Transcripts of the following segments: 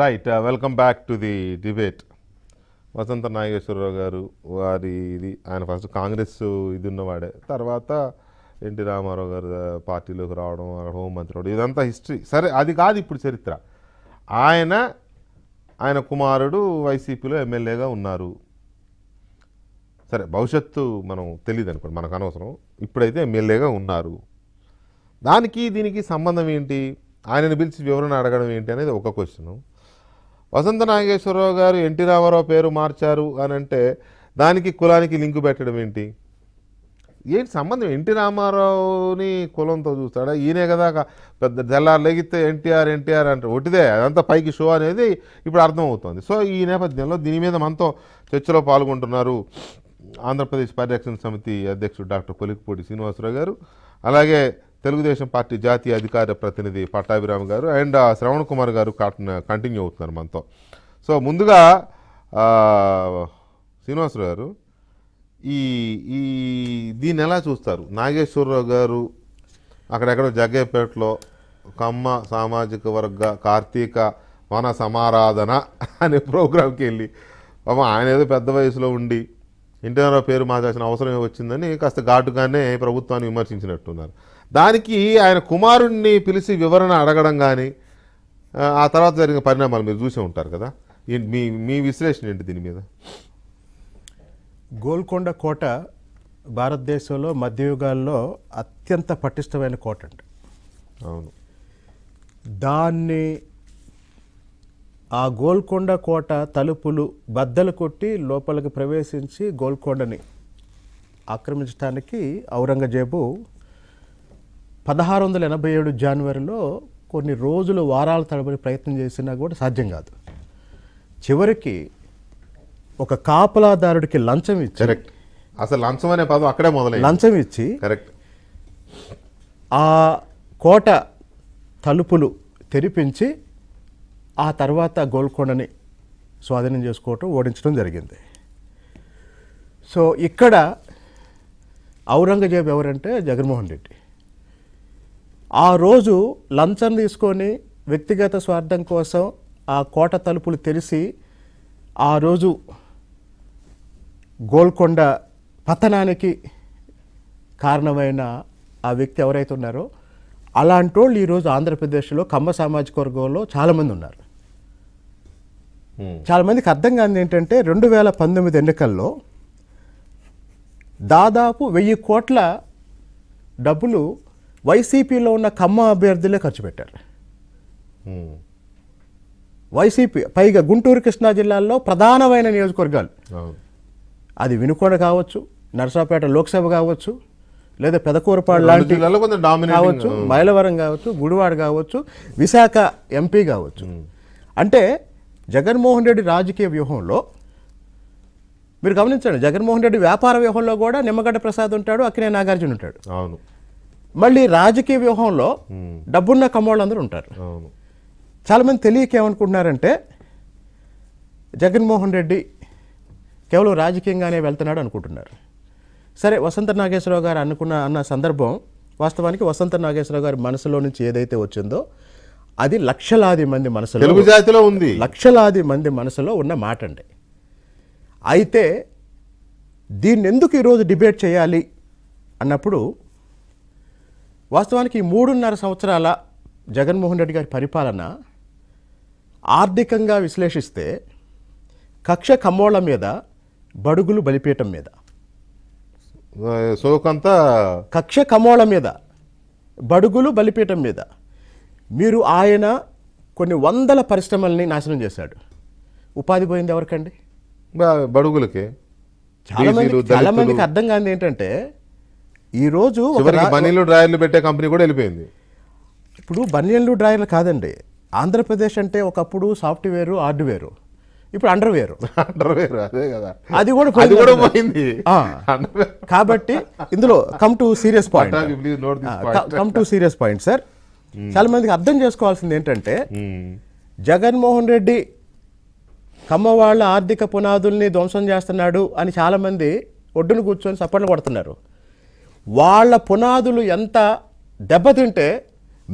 Right welcome back to the debate Vasantha Nageswararao గారు వారి ఇది ఆయన ఫస్ట్ కాంగ్రెస్ ఇది ఉన్నవాడే తర్వాత ఎన్టీ రామారావు గారు పార్టీలోకి రావడం అక్కడ హోంమంత్రి ఇదంతా హిస్టరీ సరే అది కాదు ఇప్పుడు చరిత్ర ఆయన ఆయన కుమారుడు వైసీపీలో ఎమ్మెల్యేగా ఉన్నారు సరే భవిష్యత్తు మనం తెలియదు అనుకోండి మనకు అనవసరం ఇప్పుడైతే ఎమ్మెల్యేగా ఉన్నారు దానికి దీనికి సంబంధం ఏంటి ఆయనను పిలిచి వివరణ అడగడం ఏంటి అనేది ఒక క్వశ్చను వసంత నాగేశ్వరరావు గారు ఎన్టీ రామారావు పేరు మార్చారు అని అంటే దానికి కులానికి లింకు పెట్టడం ఏంటి ఏంటి సంబంధం ఎన్టీ రామారావుని కులంతో చూస్తాడా ఈయనే కదా పెద్ద తెల్లారు లెగితే ఎన్టీఆర్ ఎన్టీఆర్ అంటే ఒకటిదే అదంతా పైకి షో అనేది ఇప్పుడు అర్థమవుతుంది సో ఈ నేపథ్యంలో దీని మీద మనతో చర్చలో పాల్గొంటున్నారు ఆంధ్రప్రదేశ్ పరిరక్షణ సమితి అధ్యక్షుడు డాక్టర్ కొలికిపూడి శ్రీనివాసరావు గారు అలాగే తెలుగుదేశం పార్టీ జాతీయ అధికార ప్రతినిధి పట్టాభిరామ్ గారు అండ్ శ్రవణ్ కుమార్ గారు కంటిన్యూ అవుతున్నారు మనతో సో ముందుగా శ్రీనివాసరావు గారు ఈ ఈ దీన్ని ఎలా చూస్తారు నాగేశ్వరరావు గారు అక్కడెక్కడో జగ్గేపేటలో కమ్మ సామాజిక వర్గ కార్తీక వన సమారాధన అనే ప్రోగ్రాంకి వెళ్ళి పాపం ఆయన ఏదో పెద్ద వయసులో ఉండి ఇంటర్ పేరు మార్చాల్సిన అవసరం వచ్చిందని కాస్త ఘాటుగానే ప్రభుత్వాన్ని విమర్శించినట్టున్నారు దానికి ఆయన కుమారుణ్ణి పిలిచి వివరణ అడగడం కానీ ఆ తర్వాత జరిగిన పరిణామాలు మీరు చూసే ఉంటారు కదా మీ మీ విశ్లేషణ ఏంటి దీని మీద గోల్కొండ కోట భారతదేశంలో మధ్యయుగాల్లో అత్యంత పటిష్టమైన కోట అండి అవును దాన్ని ఆ గోల్కొండ కోట తలుపులు బద్దలు కొట్టి లోపలికి ప్రవేశించి గోల్కొండని ఆక్రమించడానికి ఔరంగజేబు పదహారు వందల ఎనభై ఏడు జనవరిలో కొన్ని రోజులు వారాల తడబడి ప్రయత్నం చేసినా కూడా సాధ్యం కాదు చివరికి ఒక కాపలాదారుడికి లంచం ఇచ్చి కరెక్ట్ అసలు లంచం అనే పదం అక్కడే మొదలై లంచం ఇచ్చి కరెక్ట్ ఆ కోట తలుపులు తెరిపించి ఆ తర్వాత గోల్కొండని స్వాధీనం చేసుకోవటం ఓడించడం జరిగింది సో ఇక్కడ ఔరంగజేబు ఎవరంటే జగన్మోహన్ రెడ్డి ఆ రోజు లంచం తీసుకొని వ్యక్తిగత స్వార్థం కోసం ఆ కోట తలుపులు తెరిసి ఆ రోజు గోల్కొండ పతనానికి కారణమైన ఆ వ్యక్తి ఎవరైతే ఉన్నారో అలాంటి వాళ్ళు ఈరోజు ఆంధ్రప్రదేశ్లో కమ్మ సామాజిక వర్గంలో చాలామంది ఉన్నారు చాలామందికి అర్థం కానిది ఏంటంటే రెండు వేల పంతొమ్మిది ఎన్నికల్లో దాదాపు వెయ్యి కోట్ల డబ్బులు వైసీపీలో ఉన్న ఖమ్మ అభ్యర్థులే ఖర్చు పెట్టారు వైసీపీ పైగా గుంటూరు కృష్ణా జిల్లాల్లో ప్రధానమైన నియోజకవర్గాలు అది వినుకొండ కావచ్చు నరసాపేట లోక్సభ కావచ్చు లేదా పెదకూరపాడు లాంటి కావచ్చు మైలవరం కావచ్చు గుడివాడ కావచ్చు విశాఖ ఎంపీ కావచ్చు అంటే జగన్మోహన్ రెడ్డి రాజకీయ వ్యూహంలో మీరు గమనించండి జగన్మోహన్ రెడ్డి వ్యాపార వ్యూహంలో కూడా నిమ్మగడ్డ ప్రసాద్ ఉంటాడు అక్కినే నాగార్జున ఉంటాడు అవును మళ్ళీ రాజకీయ వ్యూహంలో డబ్బున్న కమ్మోళ్ళందరూ ఉంటారు చాలామంది తెలియక ఏమనుకుంటున్నారంటే జగన్మోహన్ రెడ్డి కేవలం రాజకీయంగానే వెళ్తున్నాడు అనుకుంటున్నారు సరే వసంత నాగేశ్వరరావు గారు అనుకున్న అన్న సందర్భం వాస్తవానికి వసంత నాగేశ్వరరావు గారి మనసులో నుంచి ఏదైతే వచ్చిందో అది లక్షలాది మంది మనసులో తెలుగు జాతిలో ఉంది లక్షలాది మంది మనసులో ఉన్న మాట అండి అయితే దీన్ని ఎందుకు ఈరోజు డిబేట్ చేయాలి అన్నప్పుడు వాస్తవానికి మూడున్నర సంవత్సరాల జగన్మోహన్ రెడ్డి గారి పరిపాలన ఆర్థికంగా విశ్లేషిస్తే కక్ష కమ్మోళ్ళ మీద బడుగులు బలిపీయటం మీద సోకంత కక్ష కమోళ మీద బడుగులు బలిపీయటం మీద మీరు ఆయన కొన్ని వందల పరిశ్రమల్ని నాశనం చేశాడు ఉపాధి పోయింది ఎవరికండి బడుగులకి చాలా మందికి అర్థం కాదు ఏంటంటే ఈరోజు బనీలు డ్రాయర్లు పెట్టే కంపెనీ కూడా వెళ్ళిపోయింది ఇప్పుడు బనియన్లు డ్రాయర్లు కాదండి ఆంధ్రప్రదేశ్ అంటే ఒకప్పుడు సాఫ్ట్వేరు హార్డ్వేరు ఇప్పుడు అండర్వేరు అండర్వేర్ అది కూడా అది కూడా పోయింది కాబట్టి ఇందులో come to serious point come to serious point sir చాలా మందికి అర్థం చేసుకోవాల్సింది ఏంటంటే hmm. జగన్మోహన్ రెడ్డి కమ్మ వాళ్ళ ఆర్థిక పునాదుల్ని ధ్వంసం చేస్తున్నాడు అని చాలామంది ఒడ్డును కూర్చొని సపోర్ట్లు కొడుతున్నారు వాళ్ళ పునాదులు ఎంత దెబ్బతింటే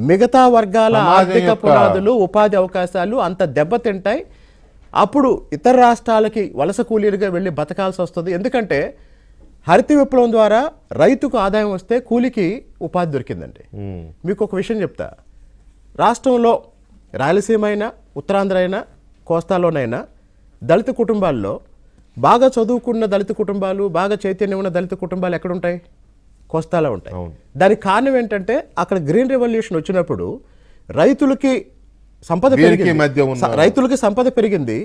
మిగతా వర్గాల ఆర్థిక పునాదులు ఉపాధి అవకాశాలు అంత దెబ్బతింటాయి అప్పుడు ఇతర రాష్ట్రాలకి వలస కూలీలుగా వెళ్ళి బతకాల్సి వస్తుంది ఎందుకంటే హరిత విప్లవం ద్వారా రైతుకు ఆదాయం వస్తే కూలికి ఉపాధి దొరికిందండి మీకు ఒక విషయం చెప్తా రాష్ట్రంలో రాయలసీమ అయినా ఉత్తరాంధ్ర అయినా కోస్తాలోనైనా దళిత కుటుంబాల్లో బాగా చదువుకున్న దళిత కుటుంబాలు బాగా చైతన్యం ఉన్న దళిత కుటుంబాలు ఎక్కడుంటాయి కోస్తాలో ఉంటాయి దానికి కారణం ఏంటంటే అక్కడ గ్రీన్ రెవల్యూషన్ వచ్చినప్పుడు రైతులకి సంపద పెరిగింది రైతులకి సంపద పెరిగింది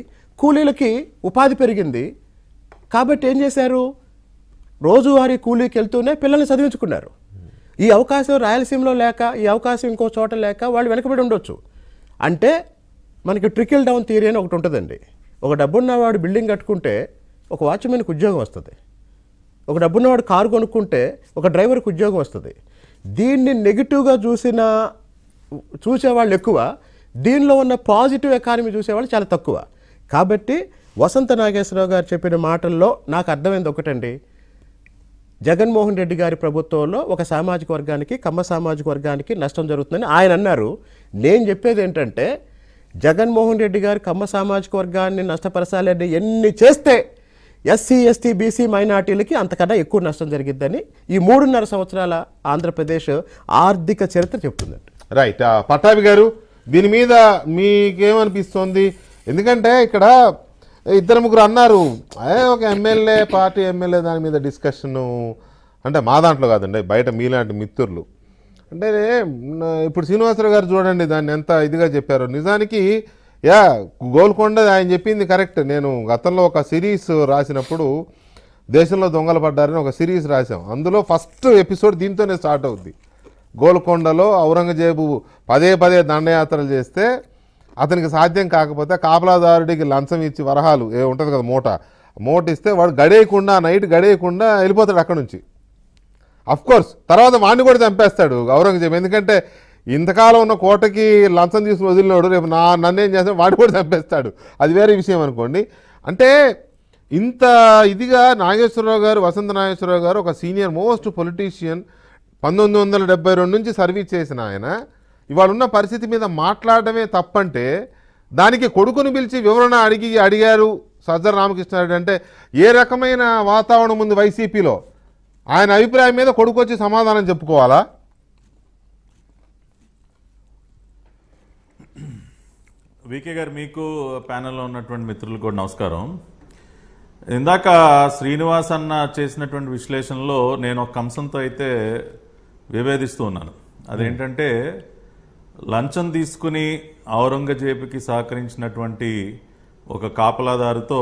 కూలీలకి ఉపాధి పెరిగింది కాబట్టి ఏం చేశారు రోజువారీ కూలీకి వెళ్తూనే పిల్లల్ని చదివించుకున్నారు ఈ అవకాశం రాయలసీమలో లేక ఈ అవకాశం ఇంకో చోట లేక వాళ్ళు వెనకబడి ఉండొచ్చు అంటే మనకి ట్రికిల్ డౌన్ థియరీ అని ఒకటి ఉంటుందండి ఒక డబ్బున్నవాడు బిల్డింగ్ కట్టుకుంటే ఒక వాచ్మెన్కి ఉద్యోగం వస్తుంది ఒక డబ్బున్నవాడు కారు కొనుక్కుంటే ఒక డ్రైవర్కి ఉద్యోగం వస్తుంది దీన్ని నెగిటివ్గా చూసిన చూసేవాళ్ళు ఎక్కువ దీనిలో ఉన్న పాజిటివ్ ఎకానమీ చూసేవాళ్ళు చాలా తక్కువ కాబట్టి వసంత నాగేశ్వరరావు గారు చెప్పిన మాటల్లో నాకు అర్థమైంది ఒకటండి జగన్మోహన్ రెడ్డి గారి ప్రభుత్వంలో ఒక సామాజిక వర్గానికి కమ్మ సామాజిక వర్గానికి నష్టం జరుగుతుందని ఆయన అన్నారు నేను చెప్పేది ఏంటంటే జగన్మోహన్ రెడ్డి గారు కమ్మ సామాజిక వర్గాన్ని నష్టపరచాలని ఎన్ని చేస్తే ఎస్సీ ఎస్టీ బీసీ మైనార్టీలకి అంతకన్నా ఎక్కువ నష్టం జరిగిద్దని ఈ మూడున్నర సంవత్సరాల ఆంధ్రప్రదేశ్ ఆర్థిక చరిత్ర చెప్తుందండి రైట్ పట్టాభి గారు దీని మీద మీకేమనిపిస్తోంది ఎందుకంటే ఇక్కడ ఇద్దరు ముగ్గురు అన్నారు అదే ఒక ఎమ్మెల్యే పార్టీ ఎమ్మెల్యే దాని మీద డిస్కషను అంటే మా దాంట్లో కాదండి బయట మీలాంటి మిత్రులు అంటే ఇప్పుడు శ్రీనివాసరావు గారు చూడండి దాన్ని ఎంత ఇదిగా చెప్పారు నిజానికి యా గోల్కొండ ఆయన చెప్పింది కరెక్ట్ నేను గతంలో ఒక సిరీస్ రాసినప్పుడు దేశంలో దొంగలు పడ్డారని ఒక సిరీస్ రాసాం అందులో ఫస్ట్ ఎపిసోడ్ దీంతోనే స్టార్ట్ అవుద్ది గోల్కొండలో ఔరంగజేబు పదే పదే దండయాత్రలు చేస్తే అతనికి సాధ్యం కాకపోతే కాపలాదారుడికి లంచం ఇచ్చి వరహాలు ఏ ఉంటుంది కదా మూట మూట ఇస్తే వాడు గడేయకుండా నైట్ గడేయకుండా వెళ్ళిపోతాడు అక్కడ నుంచి అఫ్కోర్స్ తర్వాత వాడిని కూడా చంపేస్తాడు ఔరంగజేబు ఎందుకంటే ఇంతకాలం ఉన్న కోటకి లంచం తీసి వదిలినాడు రేపు నా నన్నేం చేస్తాడు వాడు కూడా చంపేస్తాడు అది వేరే విషయం అనుకోండి అంటే ఇంత ఇదిగా నాగేశ్వరరావు గారు వసంత నాగేశ్వరరావు గారు ఒక సీనియర్ మోస్ట్ పొలిటీషియన్ పంతొమ్మిది వందల రెండు నుంచి సర్వీస్ చేసిన ఆయన ఇవాళ ఉన్న పరిస్థితి మీద మాట్లాడటమే తప్పంటే దానికి కొడుకును పిలిచి వివరణ అడిగి అడిగారు సజ్జర రామకృష్ణారెడ్డి అంటే ఏ రకమైన వాతావరణం ఉంది వైసీపీలో ఆయన అభిప్రాయం మీద కొడుకు వచ్చి సమాధానం చెప్పుకోవాలా వికే గారు మీకు ప్యానెల్లో ఉన్నటువంటి మిత్రులు కూడా నమస్కారం ఇందాక శ్రీనివాస్ అన్న చేసినటువంటి విశ్లేషణలో నేను ఒక అంశంతో అయితే విభేదిస్తూ ఉన్నాను అదేంటంటే లంచం తీసుకుని ఔరంగజేబుకి సహకరించినటువంటి ఒక కాపలాదారుతో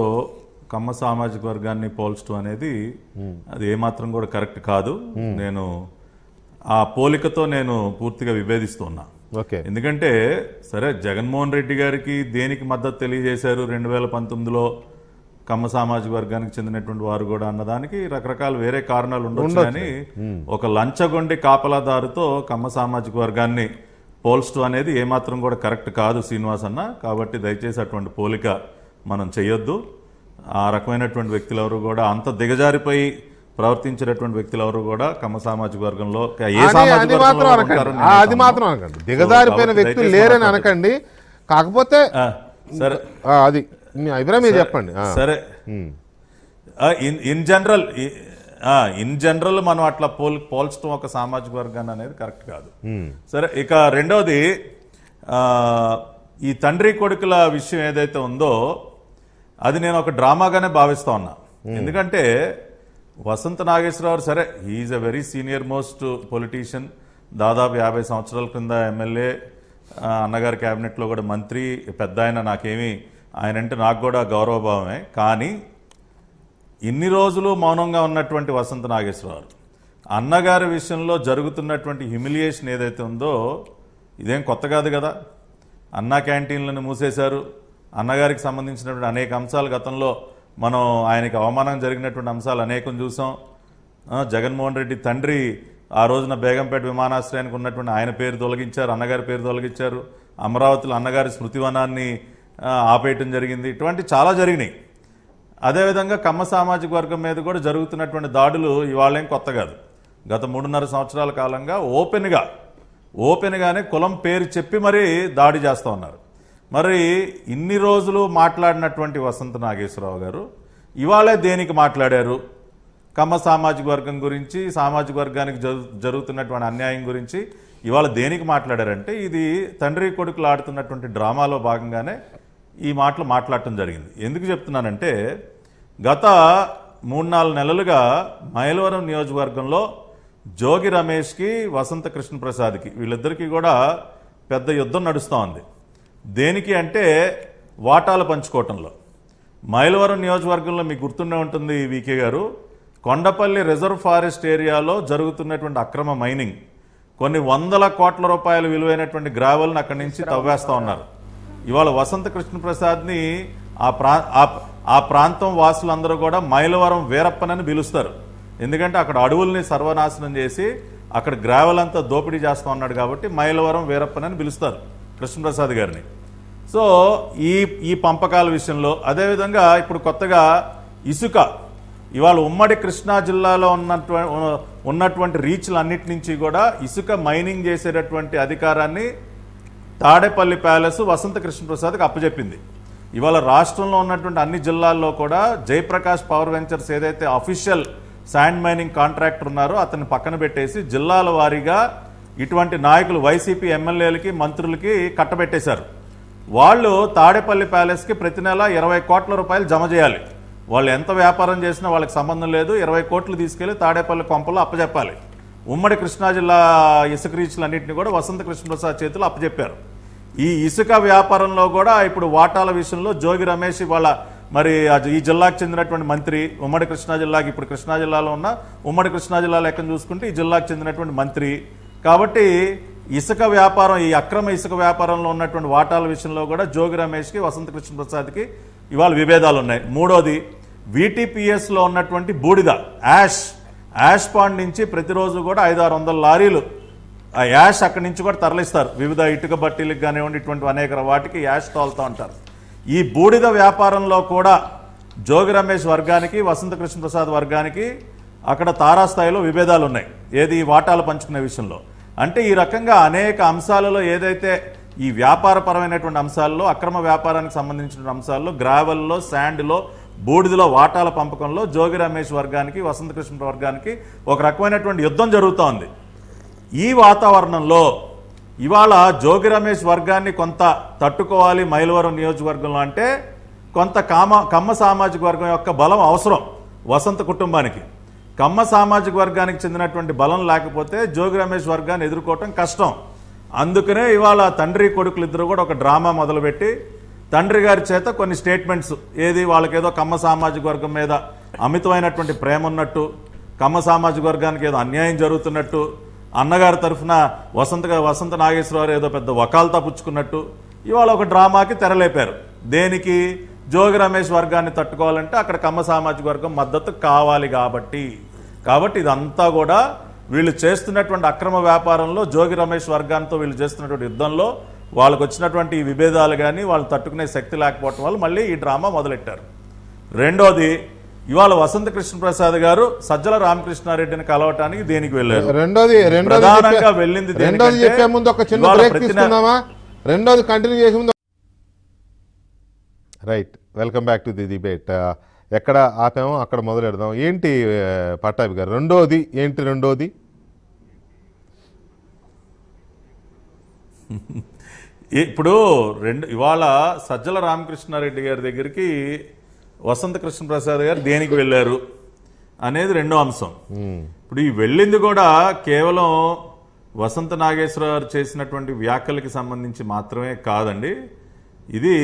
కమ్మ సామాజిక వర్గాన్ని పోల్చడం అనేది అది ఏమాత్రం కూడా కరెక్ట్ కాదు నేను ఆ పోలికతో నేను పూర్తిగా ఉన్నా ఓకే ఎందుకంటే సరే జగన్మోహన్ రెడ్డి గారికి దేనికి మద్దతు తెలియజేశారు రెండు వేల పంతొమ్మిదిలో కమ్మ సామాజిక వర్గానికి చెందినటువంటి వారు కూడా అన్నదానికి రకరకాల వేరే కారణాలు ఉండొచ్చు కానీ ఒక లంచగొండి కాపలాదారుతో కమ్మ సామాజిక వర్గాన్ని పోల్స్టు అనేది ఏమాత్రం కూడా కరెక్ట్ కాదు శ్రీనివాస్ అన్న కాబట్టి దయచేసి అటువంటి పోలిక మనం చేయొద్దు ఆ రకమైనటువంటి వ్యక్తులు ఎవరు కూడా అంత దిగజారిపోయి ప్రవర్తించినటువంటి వ్యక్తులు ఎవరు కూడా కమ్మ సామాజిక వర్గంలో అది మాత్రం అనకండి దిగజారిపోయిన వ్యక్తులు లేరని అనకండి కాకపోతే సరే అది మీ అభిప్రాయం మీరు చెప్పండి సరే in in general in general మనం అట్లా పోల్ పోల్చడం ఒక సామాజిక వర్గాన్ని అనేది కరెక్ట్ కాదు సరే ఇక రెండవది ఈ తండ్రి కొడుకుల విషయం ఏదైతే ఉందో అది నేను ఒక డ్రామాగానే భావిస్తా ఉన్నా ఎందుకంటే వసంత నాగేశ్వరరావు సరే is a very senior most politician దాదాపు యాభై సంవత్సరాల క్రింద ఎమ్మెల్యే అన్నగారి క్యాబినెట్లో కూడా మంత్రి పెద్ద ఆయన నాకేమీ ఆయనంటే నాకు కూడా గౌరవభావమే కానీ ఇన్ని రోజులు మౌనంగా ఉన్నటువంటి వసంత నాగేశ్వరరావు అన్నగారి విషయంలో జరుగుతున్నటువంటి హ్యూమిలియేషన్ ఏదైతే ఉందో ఇదేం కొత్త కాదు కదా అన్న క్యాంటీన్లను మూసేశారు అన్నగారికి సంబంధించినటువంటి అనేక అంశాలు గతంలో మనం ఆయనకి అవమానం జరిగినటువంటి అంశాలు అనేకం చూసాం జగన్మోహన్ రెడ్డి తండ్రి ఆ రోజున బేగంపేట విమానాశ్రయానికి ఉన్నటువంటి ఆయన పేరు తొలగించారు అన్నగారి పేరు తొలగించారు అమరావతిలో అన్నగారి స్మృతివనాన్ని ఆపేయటం జరిగింది ఇటువంటి చాలా జరిగినాయి అదేవిధంగా కమ్మ సామాజిక వర్గం మీద కూడా జరుగుతున్నటువంటి దాడులు ఇవాళేం కొత్త కాదు గత మూడున్నర సంవత్సరాల కాలంగా ఓపెన్గా ఓపెన్గానే కులం పేరు చెప్పి మరీ దాడి చేస్తూ ఉన్నారు మరి ఇన్ని రోజులు మాట్లాడినటువంటి వసంత నాగేశ్వరరావు గారు ఇవాళే దేనికి మాట్లాడారు కమ్మ సామాజిక వర్గం గురించి సామాజిక వర్గానికి జరుగుతున్నటువంటి అన్యాయం గురించి ఇవాళ దేనికి మాట్లాడారంటే ఇది తండ్రి కొడుకులు ఆడుతున్నటువంటి డ్రామాలో భాగంగానే ఈ మాటలు మాట్లాడటం జరిగింది ఎందుకు చెప్తున్నానంటే గత మూడు నాలుగు నెలలుగా మైలవరం నియోజకవర్గంలో జోగి రమేష్కి వసంత కృష్ణప్రసాద్కి వీళ్ళిద్దరికీ కూడా పెద్ద యుద్ధం నడుస్తూ ఉంది దేనికి అంటే వాటాలు పంచుకోవటంలో మైలవరం నియోజకవర్గంలో మీకు గుర్తుండే ఉంటుంది వికే గారు కొండపల్లి రిజర్వ్ ఫారెస్ట్ ఏరియాలో జరుగుతున్నటువంటి అక్రమ మైనింగ్ కొన్ని వందల కోట్ల రూపాయల విలువైనటువంటి గ్రావెల్ని అక్కడి నుంచి తవ్వేస్తూ ఉన్నారు ఇవాళ వసంత కృష్ణప్రసాద్ని ఆ ప్రా ఆ ప్రాంతం వాసులందరూ కూడా మైలవరం వీరప్పనని పిలుస్తారు ఎందుకంటే అక్కడ అడవుల్ని సర్వనాశనం చేసి అక్కడ గ్రావెల్ అంతా దోపిడీ చేస్తూ ఉన్నాడు కాబట్టి మైలవరం వీరప్పనని పిలుస్తారు కృష్ణప్రసాద్ గారిని సో ఈ ఈ పంపకాల విషయంలో అదేవిధంగా ఇప్పుడు కొత్తగా ఇసుక ఇవాళ ఉమ్మడి కృష్ణా జిల్లాలో ఉన్నటువంటి ఉన్నటువంటి రీచ్లు అన్నిటి నుంచి కూడా ఇసుక మైనింగ్ చేసేటటువంటి అధికారాన్ని తాడేపల్లి ప్యాలెస్ వసంత కృష్ణప్రసాద్కి అప్పజెప్పింది ఇవాళ రాష్ట్రంలో ఉన్నటువంటి అన్ని జిల్లాల్లో కూడా జయప్రకాష్ పవర్ వెంచర్స్ ఏదైతే అఫీషియల్ శాండ్ మైనింగ్ కాంట్రాక్టర్ ఉన్నారో అతన్ని పక్కన పెట్టేసి జిల్లాల వారీగా ఇటువంటి నాయకులు వైసీపీ ఎమ్మెల్యేలకి మంత్రులకి కట్టబెట్టేశారు వాళ్ళు తాడేపల్లి ప్యాలెస్కి ప్రతి నెల ఇరవై కోట్ల రూపాయలు జమ చేయాలి వాళ్ళు ఎంత వ్యాపారం చేసినా వాళ్ళకి సంబంధం లేదు ఇరవై కోట్లు తీసుకెళ్లి తాడేపల్లి కొంపలో అప్పజెప్పాలి ఉమ్మడి కృష్ణా జిల్లా ఇసుక రీచ్లన్నింటినీ కూడా వసంత కృష్ణప్రసాద్ చేతులు అప్పజెప్పారు ఈ ఇసుక వ్యాపారంలో కూడా ఇప్పుడు వాటాల విషయంలో జోగి రమేష్ వాళ్ళ మరి ఈ జిల్లాకు చెందినటువంటి మంత్రి ఉమ్మడి కృష్ణా జిల్లాకి ఇప్పుడు కృష్ణా జిల్లాలో ఉన్న ఉమ్మడి కృష్ణా జిల్లా లెక్కను చూసుకుంటే ఈ జిల్లాకు చెందినటువంటి మంత్రి కాబట్టి ఇసుక వ్యాపారం ఈ అక్రమ ఇసుక వ్యాపారంలో ఉన్నటువంటి వాటాల విషయంలో కూడా జోగి రమేష్కి వసంత కృష్ణ ఇవాళ విభేదాలు ఉన్నాయి మూడోది వీటీపీఎస్లో ఉన్నటువంటి బూడిద యాష్ యాష్ పాండ్ నుంచి ప్రతిరోజు కూడా ఐదు ఆరు వందల లారీలు ఆ యాష్ అక్కడి నుంచి కూడా తరలిస్తారు వివిధ ఇటుక బట్టీలకు కానివ్వండి ఇటువంటి అనేక వాటికి యాష్ తోలుతూ ఉంటారు ఈ బూడిద వ్యాపారంలో కూడా జోగి రమేష్ వర్గానికి వసంత కృష్ణ ప్రసాద్ వర్గానికి అక్కడ తారాస్థాయిలో విభేదాలు ఉన్నాయి ఏది వాటాలు పంచుకునే విషయంలో అంటే ఈ రకంగా అనేక అంశాలలో ఏదైతే ఈ వ్యాపారపరమైనటువంటి అంశాల్లో అక్రమ వ్యాపారానికి సంబంధించిన అంశాల్లో గ్రావెల్లో శాండ్లో బూడిదలో వాటాల పంపకంలో జోగి రమేష్ వర్గానికి వసంతకృష్ణ వర్గానికి ఒక రకమైనటువంటి యుద్ధం జరుగుతోంది ఈ వాతావరణంలో ఇవాళ జోగి రమేష్ వర్గాన్ని కొంత తట్టుకోవాలి మైలవరం నియోజకవర్గంలో అంటే కొంత కామ కమ్మ సామాజిక వర్గం యొక్క బలం అవసరం వసంత కుటుంబానికి కమ్మ సామాజిక వర్గానికి చెందినటువంటి బలం లేకపోతే జోగి రమేష్ వర్గాన్ని ఎదుర్కోవటం కష్టం అందుకనే ఇవాళ తండ్రి కొడుకులు ఇద్దరు కూడా ఒక డ్రామా మొదలుపెట్టి తండ్రి గారి చేత కొన్ని స్టేట్మెంట్స్ ఏది వాళ్ళకేదో కమ్మ సామాజిక వర్గం మీద అమితమైనటువంటి ప్రేమ ఉన్నట్టు కమ్మ సామాజిక వర్గానికి ఏదో అన్యాయం జరుగుతున్నట్టు అన్నగారి తరఫున వసంత వసంత నాగేశ్వరరావు ఏదో పెద్ద వకాల్తా పుచ్చుకున్నట్టు ఇవాళ ఒక డ్రామాకి తెరలేపారు దేనికి జోగి రమేష్ వర్గాన్ని తట్టుకోవాలంటే అక్కడ కమ్మ సామాజిక వర్గం మద్దతు కావాలి కాబట్టి కాబట్టి ఇదంతా కూడా వీళ్ళు చేస్తున్నటువంటి అక్రమ వ్యాపారంలో జోగి రమేష్ వర్గాంతో వీళ్ళు చేస్తున్నటువంటి యుద్ధంలో వాళ్ళకు వచ్చినటువంటి విభేదాలు కానీ వాళ్ళు తట్టుకునే శక్తి లేకపోవటం వల్ల మళ్ళీ ఈ డ్రామా మొదలెట్టారు రెండోది ఇవాళ వసంత కృష్ణ ప్రసాద్ గారు సజ్జల రామకృష్ణారెడ్డిని కలవటానికి దేనికి వెళ్ళారు రెండోది రెండోది వెళ్ళింది రెండోది చెప్పే ముందు ఒక చిన్న రెండోది కంటిన్యూ చేసే ముందు right welcome back to the debate ఎక్కడ ఆపామో అక్కడ మొదలెడదాం ఏంటి uh, పట్టాభి గారు రెండోది ఏంటి రెండోది ఇప్పుడు రెండు ఇవాళ సజ్జల రామకృష్ణారెడ్డి గారి దగ్గరికి వసంత కృష్ణప్రసాద్ గారు దేనికి వెళ్ళారు అనేది రెండో అంశం hmm. ఇప్పుడు ఈ వెళ్ళింది కూడా కేవలం వసంత నాగేశ్వరరావు చేసినటువంటి వ్యాఖ్యలకి సంబంధించి మాత్రమే కాదండి ఇది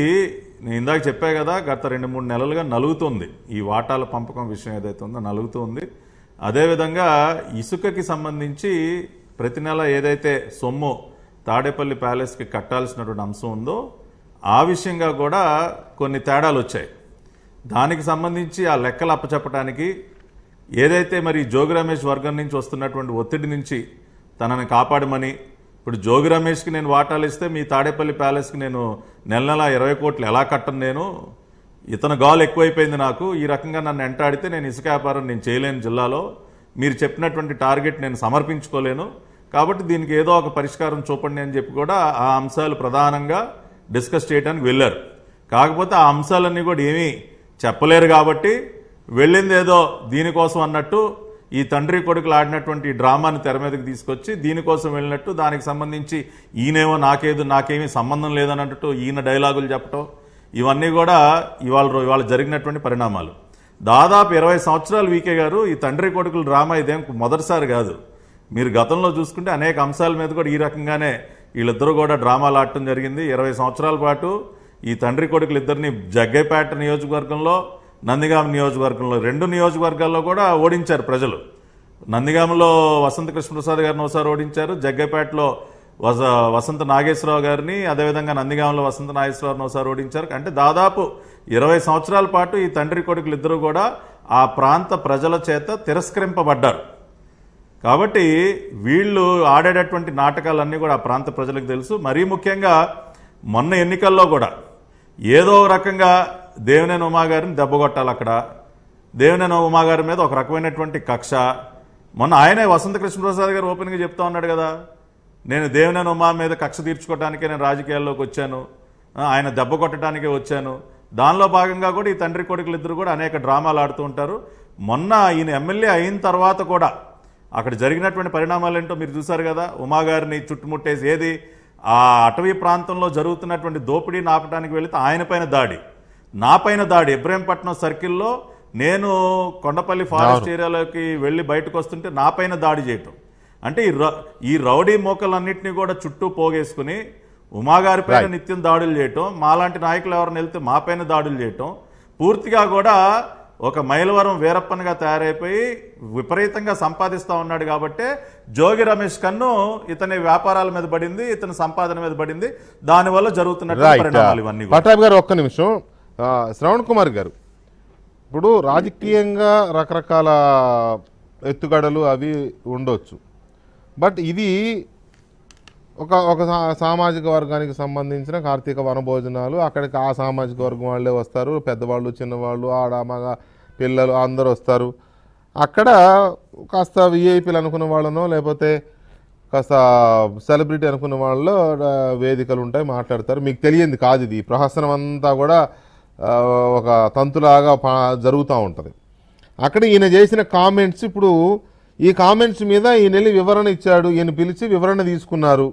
నేను ఇందాక చెప్పా కదా గత రెండు మూడు నెలలుగా నలుగుతుంది ఈ వాటాల పంపకం విషయం ఏదైతే ఉందో నలుగుతుంది అదేవిధంగా ఇసుకకి సంబంధించి ప్రతి నెల ఏదైతే సొమ్ము తాడేపల్లి ప్యాలెస్కి కట్టాల్సినటువంటి అంశం ఉందో ఆ విషయంగా కూడా కొన్ని తేడాలు వచ్చాయి దానికి సంబంధించి ఆ లెక్కలు అప్పచెప్పడానికి ఏదైతే మరి జోగి రమేష్ వర్గం నుంచి వస్తున్నటువంటి ఒత్తిడి నుంచి తనని కాపాడమని ఇప్పుడు జోగి రమేష్కి నేను వాటాలు ఇస్తే మీ తాడేపల్లి ప్యాలెస్కి నేను నెల నెల ఇరవై కోట్లు ఎలా కట్టను నేను ఇతను గాలు ఎక్కువైపోయింది నాకు ఈ రకంగా నన్ను ఎంటాడితే నేను ఇసుక వ్యాపారం నేను చేయలేను జిల్లాలో మీరు చెప్పినటువంటి టార్గెట్ నేను సమర్పించుకోలేను కాబట్టి దీనికి ఏదో ఒక పరిష్కారం చూపండి అని చెప్పి కూడా ఆ అంశాలు ప్రధానంగా డిస్కస్ చేయడానికి వెళ్ళారు కాకపోతే ఆ అంశాలన్నీ కూడా ఏమీ చెప్పలేరు కాబట్టి వెళ్ళిందేదో దీనికోసం అన్నట్టు ఈ తండ్రి కొడుకులు ఆడినటువంటి డ్రామాను తెర మీదకి తీసుకొచ్చి దీనికోసం వెళ్ళినట్టు దానికి సంబంధించి ఈయనేమో నాకేదో నాకేమీ సంబంధం లేదని ఈయన డైలాగులు చెప్పటం ఇవన్నీ కూడా ఇవాళ ఇవాళ జరిగినటువంటి పరిణామాలు దాదాపు ఇరవై సంవత్సరాలు వీకే గారు ఈ తండ్రి కొడుకులు డ్రామా ఇదేం మొదటిసారి కాదు మీరు గతంలో చూసుకుంటే అనేక అంశాల మీద కూడా ఈ రకంగానే వీళ్ళిద్దరూ కూడా డ్రామాలు ఆడటం జరిగింది ఇరవై సంవత్సరాల పాటు ఈ తండ్రి కొడుకులు ఇద్దరిని జగ్గైపేట నియోజకవర్గంలో నందిగామ నియోజకవర్గంలో రెండు నియోజకవర్గాల్లో కూడా ఓడించారు ప్రజలు నందిగామలో వసంత కృష్ణప్రసాద్ గారిని ఒకసారి ఓడించారు జగ్గపేటలో వస వసంత నాగేశ్వరరావు గారిని అదేవిధంగా నందిగామలో వసంత నాగేశ్వరరావుని ఒకసారి ఓడించారు అంటే దాదాపు ఇరవై సంవత్సరాల పాటు ఈ తండ్రి కొడుకులు ఇద్దరు కూడా ఆ ప్రాంత ప్రజల చేత తిరస్కరింపబడ్డారు కాబట్టి వీళ్ళు ఆడేటటువంటి నాటకాలన్నీ కూడా ఆ ప్రాంత ప్రజలకు తెలుసు మరీ ముఖ్యంగా మొన్న ఎన్నికల్లో కూడా ఏదో రకంగా దేవినేని ఉమాగారిని దెబ్బ దెబ్బగొట్టాలి అక్కడ దేవినేని ఉమాగారి మీద ఒక రకమైనటువంటి కక్ష మొన్న ఆయనే వసంత కృష్ణప్రసాద్ గారు ఓపెన్గా చెప్తా ఉన్నాడు కదా నేను దేవినేని ఉమా మీద కక్ష తీర్చుకోవడానికే నేను రాజకీయాల్లోకి వచ్చాను ఆయన దెబ్బ కొట్టడానికే వచ్చాను దానిలో భాగంగా కూడా ఈ తండ్రి కొడుకులు ఇద్దరు కూడా అనేక డ్రామాలు ఆడుతూ ఉంటారు మొన్న ఈయన ఎమ్మెల్యే అయిన తర్వాత కూడా అక్కడ జరిగినటువంటి పరిణామాలు ఏంటో మీరు చూశారు కదా ఉమాగారిని చుట్టుముట్టేసి ఏది ఆ అటవీ ప్రాంతంలో జరుగుతున్నటువంటి దోపిడీని నాపడానికి వెళితే ఆయనపైన దాడి నా పైన దాడి ఇబ్రహీంపట్నం సర్కిల్లో నేను కొండపల్లి ఫారెస్ట్ ఏరియాలోకి వెళ్ళి బయటకు వస్తుంటే పైన దాడి చేయటం అంటే ఈ ఈ రౌడీ మోకలన్నింటినీ కూడా చుట్టూ పోగేసుకుని ఉమాగారి పైన నిత్యం దాడులు చేయటం మాలాంటి నాయకులు ఎవరిని వెళ్తే మా పైన దాడులు చేయటం పూర్తిగా కూడా ఒక మైలవరం వీరప్పన్గా తయారైపోయి విపరీతంగా సంపాదిస్తూ ఉన్నాడు కాబట్టి జోగి రమేష్ కన్ను ఇతని వ్యాపారాల మీద పడింది ఇతని సంపాదన మీద పడింది దానివల్ల జరుగుతున్నట్టు పరిణామాలు ఇవన్నీ గారు ఒక్క నిమిషం శ్రవణ్ కుమార్ గారు ఇప్పుడు రాజకీయంగా రకరకాల ఎత్తుగడలు అవి ఉండొచ్చు బట్ ఇది ఒక ఒక సామాజిక వర్గానికి సంబంధించిన కార్తీక వనభోజనాలు అక్కడికి ఆ సామాజిక వర్గం వాళ్ళే వస్తారు పెద్దవాళ్ళు చిన్నవాళ్ళు ఆడ మగ పిల్లలు అందరు వస్తారు అక్కడ కాస్త విఐపీలు అనుకున్న వాళ్ళనో లేకపోతే కాస్త సెలబ్రిటీ అనుకున్న వాళ్ళలో వేదికలు ఉంటాయి మాట్లాడతారు మీకు తెలియంది కాదు ఇది ప్రహసనం అంతా కూడా ఒక తంతులాగా జరుగుతూ ఉంటుంది అక్కడ ఈయన చేసిన కామెంట్స్ ఇప్పుడు ఈ కామెంట్స్ మీద ఈయన వివరణ ఇచ్చాడు ఈయన పిలిచి వివరణ తీసుకున్నారు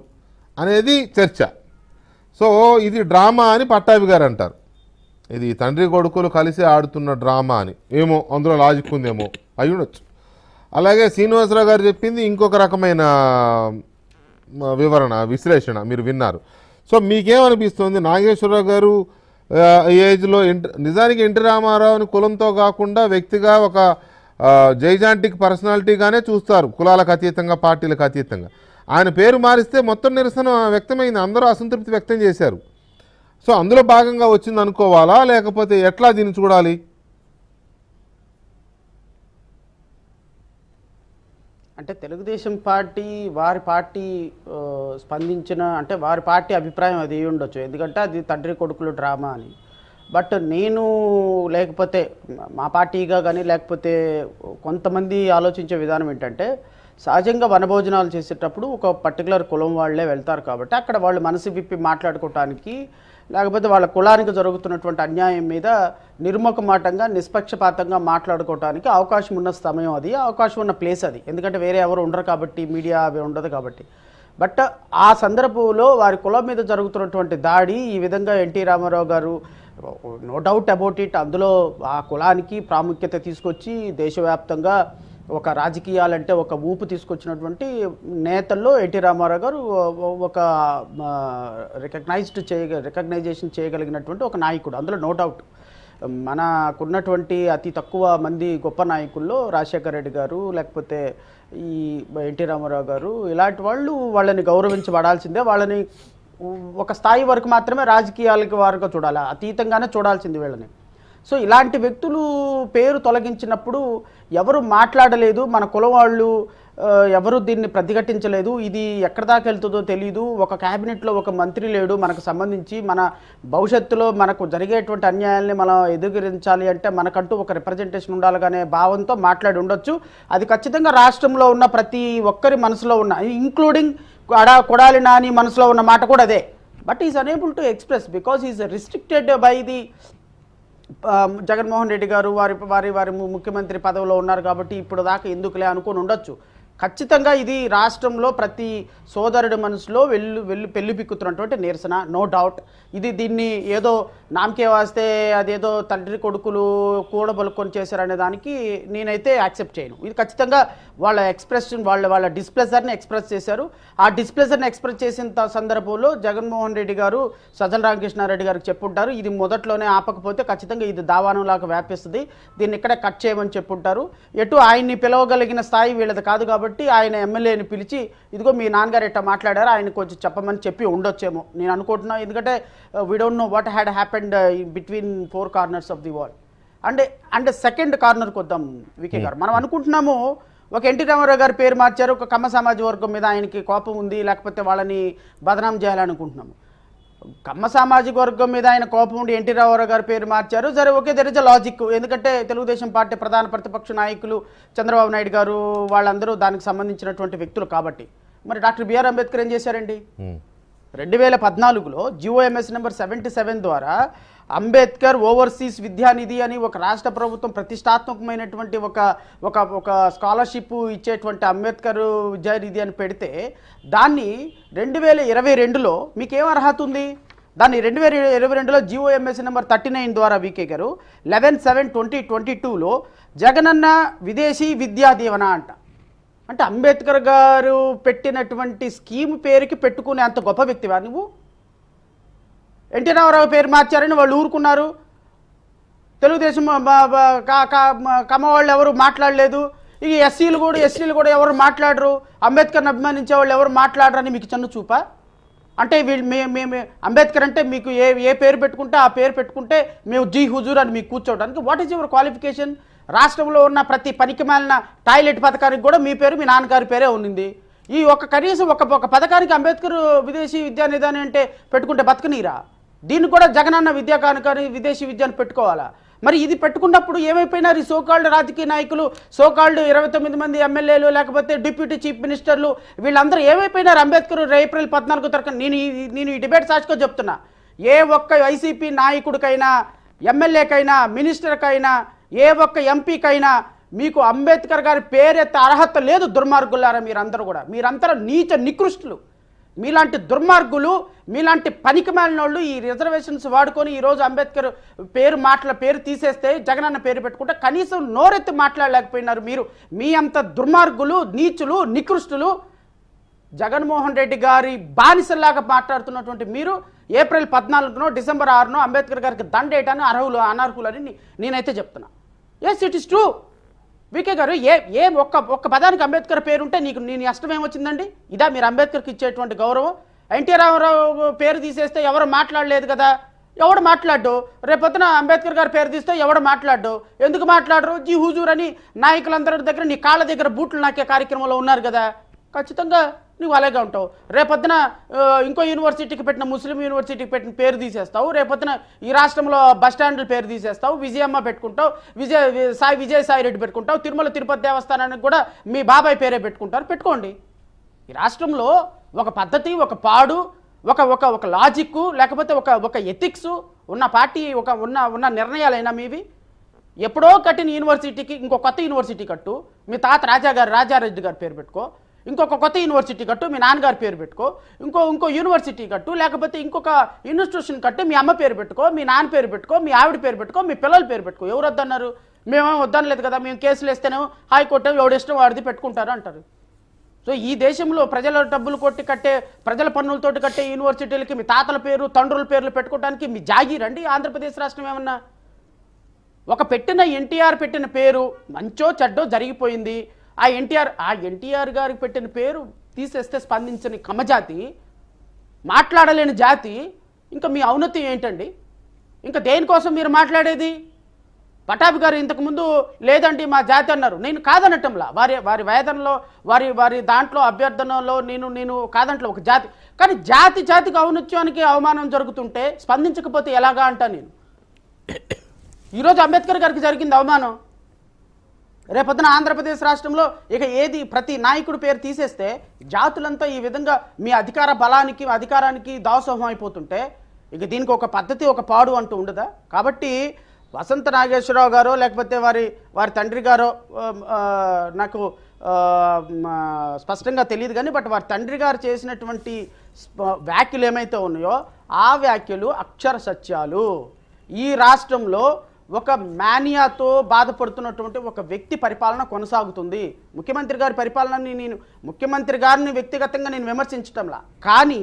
అనేది చర్చ సో ఇది డ్రామా అని పట్టాభి గారు అంటారు ఇది తండ్రి కొడుకులు కలిసి ఆడుతున్న డ్రామా అని ఏమో అందులో లాజిక్ ఉందేమో అయి ఉండొచ్చు అలాగే శ్రీనివాసరావు గారు చెప్పింది ఇంకొక రకమైన వివరణ విశ్లేషణ మీరు విన్నారు సో మీకేమనిపిస్తుంది నాగేశ్వరరావు గారు ఈ ఏజ్లో ఇంటి నిజానికి ఎన్టీ రామారావుని కులంతో కాకుండా వ్యక్తిగా ఒక జైజాంటిక్ పర్సనాలిటీగానే చూస్తారు కులాలకు అతీతంగా పార్టీలకు అతీతంగా ఆయన పేరు మారిస్తే మొత్తం నిరసన వ్యక్తమైంది అందరూ అసంతృప్తి వ్యక్తం చేశారు సో అందులో భాగంగా వచ్చింది అనుకోవాలా లేకపోతే ఎట్లా దీన్ని చూడాలి అంటే తెలుగుదేశం పార్టీ వారి పార్టీ స్పందించిన అంటే వారి పార్టీ అభిప్రాయం అది ఉండొచ్చు ఎందుకంటే అది తండ్రి కొడుకులు డ్రామా అని బట్ నేను లేకపోతే మా పార్టీగా కానీ లేకపోతే కొంతమంది ఆలోచించే విధానం ఏంటంటే సహజంగా వనభోజనాలు చేసేటప్పుడు ఒక పర్టికులర్ కులం వాళ్ళే వెళ్తారు కాబట్టి అక్కడ వాళ్ళు మనసు విప్పి మాట్లాడుకోవటానికి లేకపోతే వాళ్ళ కులానికి జరుగుతున్నటువంటి అన్యాయం మీద నిర్ముఖమాటంగా నిష్పక్షపాతంగా మాట్లాడుకోవటానికి అవకాశం ఉన్న సమయం అది అవకాశం ఉన్న ప్లేస్ అది ఎందుకంటే వేరే ఎవరు ఉండరు కాబట్టి మీడియా అవి ఉండదు కాబట్టి బట్ ఆ సందర్భంలో వారి కులం మీద జరుగుతున్నటువంటి దాడి ఈ విధంగా ఎన్టీ రామారావు గారు నో డౌట్ అబౌట్ ఇట్ అందులో ఆ కులానికి ప్రాముఖ్యత తీసుకొచ్చి దేశవ్యాప్తంగా ఒక రాజకీయాలంటే ఒక ఊపు తీసుకొచ్చినటువంటి నేతల్లో ఎన్టీ రామారావు గారు ఒక రికగ్నైజ్డ్ చేయ రికగ్నైజేషన్ చేయగలిగినటువంటి ఒక నాయకుడు అందులో నో డౌట్ మనకున్నటువంటి అతి తక్కువ మంది గొప్ప నాయకుల్లో రాజశేఖర రెడ్డి గారు లేకపోతే ఈ ఎన్టీ రామారావు గారు ఇలాంటి వాళ్ళు వాళ్ళని గౌరవించబడాల్సిందే వాళ్ళని ఒక స్థాయి వరకు మాత్రమే రాజకీయాలకి వారుగా చూడాలి అతీతంగానే చూడాల్సింది వీళ్ళని సో ఇలాంటి వ్యక్తులు పేరు తొలగించినప్పుడు ఎవరు మాట్లాడలేదు మన కులవాళ్ళు వాళ్ళు ఎవరు దీన్ని ప్రతిఘటించలేదు ఇది ఎక్కడ దాకా వెళ్తుందో తెలియదు ఒక క్యాబినెట్లో ఒక మంత్రి లేడు మనకు సంబంధించి మన భవిష్యత్తులో మనకు జరిగేటువంటి అన్యాయాల్ని మనం ఎదుగురించాలి అంటే మనకంటూ ఒక రిప్రజెంటేషన్ ఉండాలనే భావంతో మాట్లాడి ఉండొచ్చు అది ఖచ్చితంగా రాష్ట్రంలో ఉన్న ప్రతి ఒక్కరి మనసులో ఉన్న ఇంక్లూడింగ్ అడా కొడాలి నాని మనసులో ఉన్న మాట కూడా అదే but is unable to express because is restricted by the Jaganmohan Reddy గారు వారి వారి వారి ముఖ్యమంత్రి పదవిలో ఉన్నారు కాబట్టి ఇప్పుడు దాకా ఎందుకులే అనుకుని ఉండొచ్చు ఖచ్చితంగా ఇది రాష్ట్రంలో ప్రతి సోదరుడి మనసులో వెళ్ళు వెళ్ళు పెళ్లి పిక్కుతున్నటువంటి నిరసన నో డౌట్ ఇది దీన్ని ఏదో నామకే వాస్తే అదేదో తండ్రి కొడుకులు కూడబలుకొని చేశారనే దానికి నేనైతే యాక్సెప్ట్ చేయను ఇది ఖచ్చితంగా వాళ్ళ ఎక్స్ప్రెషన్ వాళ్ళ వాళ్ళ డిస్ప్లెజర్ని ఎక్స్ప్రెస్ చేశారు ఆ డిస్ప్లెజర్ని ఎక్స్ప్రెస్ చేసిన సందర్భంలో జగన్మోహన్ రెడ్డి గారు సజ్జల రామకృష్ణారెడ్డి గారికి చెప్పుంటారు ఇది మొదట్లోనే ఆపకపోతే ఖచ్చితంగా ఇది దావానంలాగా వ్యాపిస్తుంది దీన్ని ఇక్కడే కట్ చేయమని చెప్పుంటారు ఎటు ఆయన్ని పిలవగలిగిన స్థాయి వీళ్ళది కాదు కాబట్టి కాబట్టి ఆయన ఎమ్మెల్యేని పిలిచి ఇదిగో మీ నాన్నగారు ఇట్లా మాట్లాడారు ఆయన కొంచెం చెప్పమని చెప్పి ఉండొచ్చేమో నేను అనుకుంటున్నాను ఎందుకంటే we don't know what had happened between four corners of the world and and second కార్నర్కి వద్దాం వికే hmm. గారు మనం అనుకుంటున్నాము ఒక ఎన్టీ రామారావు గారు పేరు మార్చారు ఒక కమ్మ సమాజ వర్గం మీద ఆయనకి కోపం ఉంది లేకపోతే వాళ్ళని బదనాం చేయాలనుకుంటున్నాము కమ్మ సామాజిక వర్గం మీద ఆయన కోపం ఉండి ఎన్టీ రామారావు గారి పేరు మార్చారు సరే okay there is a logic ఎందుకంటే తెలుగుదేశం పార్టీ ప్రధాన ప్రతిపక్ష నాయకులు చంద్రబాబు నాయుడు గారు వాళ్ళందరూ దానికి సంబంధించినటువంటి వ్యక్తులు కాబట్టి మరి డాక్టర్ బిఆర్ అంబేద్కర్ ఏం చేశారండి రెండు వేల పద్నాలుగులో జిఓఎంఎస్ నెంబర్ సెవెంటీ సెవెన్ ద్వారా అంబేద్కర్ ఓవర్సీస్ విద్యానిధి అని ఒక రాష్ట్ర ప్రభుత్వం ప్రతిష్టాత్మకమైనటువంటి ఒక ఒక ఒక స్కాలర్షిప్ ఇచ్చేటువంటి అంబేద్కర్ విద్యానిధి అని పెడితే దాన్ని రెండు వేల ఇరవై రెండులో మీకేం అర్హత ఉంది దాన్ని రెండు వేల ఇరవై రెండులో జిఓఎంఎస్సీ నెంబర్ థర్టీ నైన్ ద్వారా వీకే గారు లెవెన్ సెవెన్ ట్వంటీ ట్వంటీ టూలో జగనన్న విదేశీ విద్యా దీవెన అంట అంటే అంబేద్కర్ గారు పెట్టినటువంటి స్కీమ్ పేరుకి పెట్టుకునే అంత గొప్ప వ్యక్తివా నువ్వు ఎన్టీ రామారావు పేరు మార్చారని వాళ్ళు ఊరుకున్నారు తెలుగుదేశం కమ్మ వాళ్ళు ఎవరు మాట్లాడలేదు ఇక ఎస్సీలు కూడా ఎస్సీలు కూడా ఎవరు మాట్లాడరు అంబేద్కర్ని అభిమానించే వాళ్ళు ఎవరు మాట్లాడరని మీకు చిన్న చూప అంటే వీళ్ళు మే మేము అంబేద్కర్ అంటే మీకు ఏ ఏ పేరు పెట్టుకుంటే ఆ పేరు పెట్టుకుంటే మేము జీ హుజూర్ అని మీకు కూర్చోవడానికి వాట్ ఈజ్ యువర్ క్వాలిఫికేషన్ రాష్ట్రంలో ఉన్న ప్రతి పనికి మాలిన టాయిలెట్ పథకానికి కూడా మీ పేరు మీ నాన్నగారి పేరే ఉంది ఈ ఒక కనీసం ఒక ఒక పథకానికి అంబేద్కర్ విదేశీ విద్యా నిధానం అంటే పెట్టుకుంటే బతకనీరా దీన్ని కూడా జగనన్న విద్యా కానుక విదేశీ విద్యను పెట్టుకోవాలా మరి ఇది పెట్టుకున్నప్పుడు ఏమైపోయినారు ఈ సోకాల్డ్ రాజకీయ నాయకులు సోకాల్డ్ ఇరవై తొమ్మిది మంది ఎమ్మెల్యేలు లేకపోతే డిప్యూటీ చీఫ్ మినిస్టర్లు వీళ్ళందరూ ఏమైపోయినారు అంబేద్కర్ ఏప్రిల్ పద్నాలుగు తరగతి నేను నేను ఈ డిబేట్ సాచుకో చెప్తున్నా ఏ ఒక్క వైసీపీ నాయకుడికైనా ఎమ్మెల్యేకైనా మినిస్టర్కైనా ఏ ఒక్క ఎంపీకైనా మీకు అంబేద్కర్ గారి పేరెత్త అర్హత లేదు దుర్మార్గులారా మీరందరూ కూడా మీరందరూ నీచ నికృష్టులు మీలాంటి దుర్మార్గులు మీలాంటి పనికి వాళ్ళు ఈ రిజర్వేషన్స్ వాడుకొని ఈరోజు అంబేద్కర్ పేరు మాటల పేరు తీసేస్తే అన్న పేరు పెట్టుకుంటే కనీసం నోరెత్తి మాట్లాడలేకపోయినారు మీరు మీ అంత దుర్మార్గులు నీచులు నికృష్టులు జగన్మోహన్ రెడ్డి గారి బానిసల్లాగా మాట్లాడుతున్నటువంటి మీరు ఏప్రిల్ పద్నాలుగునో డిసెంబర్ ఆరునో అంబేద్కర్ గారికి దండేయటాన్ని అర్హులు అనర్హులు అని నేనైతే చెప్తున్నా yes it is true VK గారు ఏ ఏ ఒక్క ఒక్క పదానికి అంబేద్కర్ పేరుంటే నీకు నేను ఇష్టం ఏమొచ్చిందండి ఇదా మీరు అంబేద్కర్కి ఇచ్చేటువంటి గౌరవం ఎన్టీ రామారావు పేరు తీసేస్తే ఎవరు మాట్లాడలేదు కదా ఎవడు మాట్లాడు రేపొద్దున అంబేద్కర్ గారు పేరు తీస్తే ఎవడు మాట్లాడు ఎందుకు మాట్లాడరు జీ హుజూర్ అని నాయకులందరి దగ్గర నీ కాళ్ళ దగ్గర బూట్లు నాకే కార్యక్రమంలో ఉన్నారు కదా ఖచ్చితంగా నువ్వు అలాగే ఉంటావు రేపొద్దున ఇంకో యూనివర్సిటీకి పెట్టిన ముస్లిం యూనివర్సిటీకి పెట్టిన పేరు తీసేస్తావు రేపొద్దున ఈ రాష్ట్రంలో బస్ స్టాండ్ల పేరు తీసేస్తావు విజయమ్మ పెట్టుకుంటావు విజయ సాయి విజయ సాయి రెడ్డి పెట్టుకుంటావు తిరుమల తిరుపతి దేవస్థానానికి కూడా మీ బాబాయ్ పేరే పెట్టుకుంటారు పెట్టుకోండి ఈ రాష్ట్రంలో ఒక పద్ధతి ఒక పాడు ఒక ఒక ఒక లాజిక్ లేకపోతే ఒక ఒక ఎథిక్స్ ఉన్న పార్టీ ఒక ఉన్న ఉన్న నిర్ణయాలైనా మీవి ఎప్పుడో కట్టిన యూనివర్సిటీకి ఇంకో కొత్త యూనివర్సిటీ కట్టు మీ తాత రాజా గారు రాజారెడ్డి గారు పేరు పెట్టుకో ఇంకొక కొత్త యూనివర్సిటీ కట్టు మీ నాన్నగారి పేరు పెట్టుకో ఇంకో ఇంకో యూనివర్సిటీ కట్టు లేకపోతే ఇంకొక ఇన్స్టిట్యూషన్ కట్టు మీ అమ్మ పేరు పెట్టుకో మీ నాన్న పేరు పెట్టుకో మీ ఆవిడ పేరు పెట్టుకో మీ పిల్లల పేరు పెట్టుకో ఎవరు వద్దన్నారు మేమేం వద్దనలేదు కదా మేము కేసులు వేస్తేనే హైకోర్టు ఇష్టం వాడిది పెట్టుకుంటారు అంటారు సో ఈ దేశంలో ప్రజల డబ్బులు కొట్టి కట్టే ప్రజల పన్నులతోటి కట్టే యూనివర్సిటీలకి మీ తాతల పేరు తండ్రుల పేర్లు పెట్టుకోవడానికి మీ జాగీరండి ఆంధ్రప్రదేశ్ రాష్ట్రం ఏమన్నా ఒక పెట్టిన ఎన్టీఆర్ పెట్టిన పేరు మంచో చెడ్డో జరిగిపోయింది ఆ ఎన్టీఆర్ ఆ ఎన్టీఆర్ గారికి పెట్టిన పేరు తీసేస్తే స్పందించని కమజాతి మాట్లాడలేని జాతి ఇంకా మీ ఔన్నతి ఏంటండి ఇంకా దేనికోసం మీరు మాట్లాడేది పటాపి గారు ఇంతకుముందు లేదండి మా జాతి అన్నారు నేను కాదనటంలా వారి వారి వేదనలో వారి వారి దాంట్లో అభ్యర్థనలో నేను నేను కాదంట్లో ఒక జాతి కానీ జాతి జాతికి ఔన్నత్యానికి అవమానం జరుగుతుంటే స్పందించకపోతే ఎలాగా అంటా నేను ఈరోజు అంబేద్కర్ గారికి జరిగింది అవమానం రేపొద్దున ఆంధ్రప్రదేశ్ రాష్ట్రంలో ఇక ఏది ప్రతి నాయకుడు పేరు తీసేస్తే జాతులంతా ఈ విధంగా మీ అధికార బలానికి అధికారానికి దాసోహం అయిపోతుంటే ఇక దీనికి ఒక పద్ధతి ఒక పాడు అంటూ ఉండదా కాబట్టి వసంత నాగేశ్వరరావు గారో లేకపోతే వారి వారి తండ్రి గారో నాకు స్పష్టంగా తెలియదు కానీ బట్ వారి తండ్రి గారు చేసినటువంటి వ్యాఖ్యలు ఏమైతే ఉన్నాయో ఆ వ్యాఖ్యలు అక్షర సత్యాలు ఈ రాష్ట్రంలో ఒక మానియాతో బాధపడుతున్నటువంటి ఒక వ్యక్తి పరిపాలన కొనసాగుతుంది ముఖ్యమంత్రి గారి పరిపాలనని నేను ముఖ్యమంత్రి గారిని వ్యక్తిగతంగా నేను విమర్శించటంలా కానీ